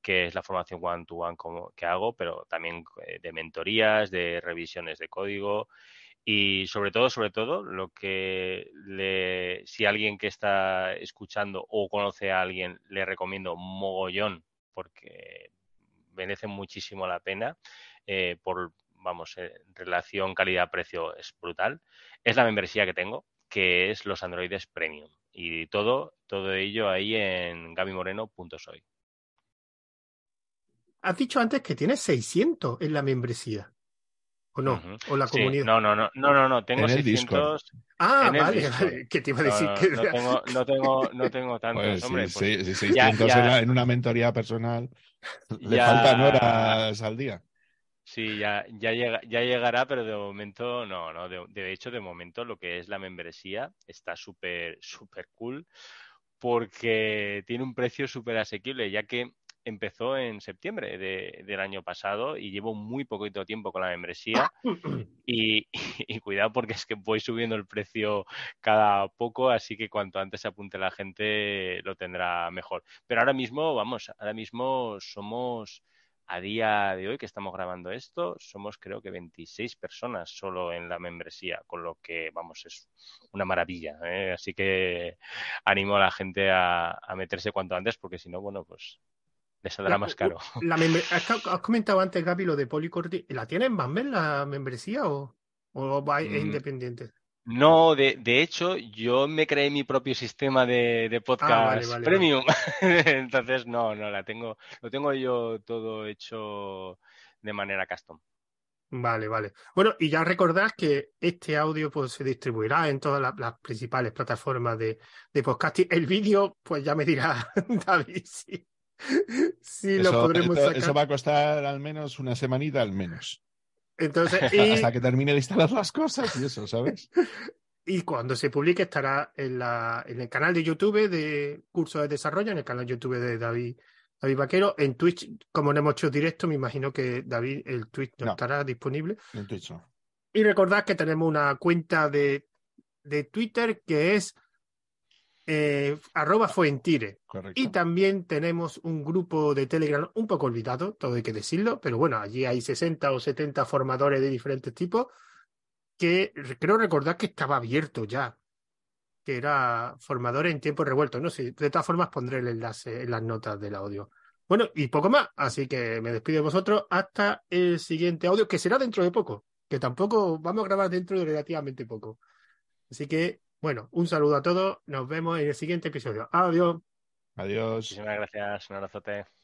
que es la formación one to one que hago, pero también de mentorías, de revisiones de código y sobre todo, sobre todo, lo que le, si alguien que está escuchando o conoce a alguien, le recomiendo mogollón, porque merece muchísimo la pena. Eh, por, vamos, eh, relación calidad-precio es brutal. Es la membresía que tengo, que es los androides premium. Y todo, todo ello ahí en gabimoreno.soy. Has dicho antes que tienes 600 en la membresía. ¿O no? ¿O la comunidad? Sí, no, no, no, no, no, no, tengo ¿En 600... ah, en vale, qué te iba a decir no, que... No tengo, no tengo, no tengo pues tantos, pues, Sí, pues... sí, 600 ya, ya... en una mentoría personal le faltan horas al día. Sí, ya, ya, llega, ya llegará, pero de momento no, no. De, de hecho, de momento lo que es la membresía está súper, súper cool porque tiene un precio súper asequible, ya que empezó en septiembre del año pasado y llevo muy poquito tiempo con la membresía y, cuidado porque es que voy subiendo el precio cada poco, así que cuanto antes se apunte la gente lo tendrá mejor. Pero ahora mismo, vamos, ahora mismo somos... A día de hoy que estamos grabando esto, somos creo que 26 personas solo en la membresía, con lo que, vamos, es una maravilla. ¿eh? Así que animo a la gente a meterse cuanto antes, porque si no, bueno, pues me saldrá más caro. has comentado antes, Gaby, lo de Policorti. ¿La tienes más bien la membresía o, es mm. independiente? No, de, hecho, yo me creé mi propio sistema de, ah, podcast premium. Entonces, no, no, la tengo, lo tengo yo todo hecho de manera custom. Vale, vale. Bueno, y ya recordad que este audio pues, se distribuirá en todas las, principales plataformas de, de podcasting. El vídeo, pues ya me dirá David sí lo podremos Eso va a costar al menos una semanita, al menos. Entonces, Hasta que termine de instalar las cosas y eso, ¿sabes? y cuando se publique estará en, la, en el canal de YouTube de Cursos de Desarrollo, en el canal de YouTube de David, David Vaquero. En Twitch, como no hemos hecho directo, me imagino que David, el Twitch no, estará disponible. En Twitch Y recordad que tenemos una cuenta de, de Twitter que es eh, arroba Fuentire. Y también tenemos un grupo de Telegram un poco olvidado, todo hay que decirlo, pero bueno, allí hay 60 o 70 formadores de diferentes tipos que creo recordar que estaba abierto ya, que era formador en tiempo revuelto. No sé, de todas formas pondré el enlace en las notas del audio. Bueno, y poco más, así que me despido de vosotros hasta el siguiente audio, que será dentro de poco, que tampoco vamos a grabar dentro de relativamente poco. Así que bueno, un saludo a todos. Nos vemos en el siguiente episodio. Adiós. Adiós. Muchísimas gracias. Un abrazote.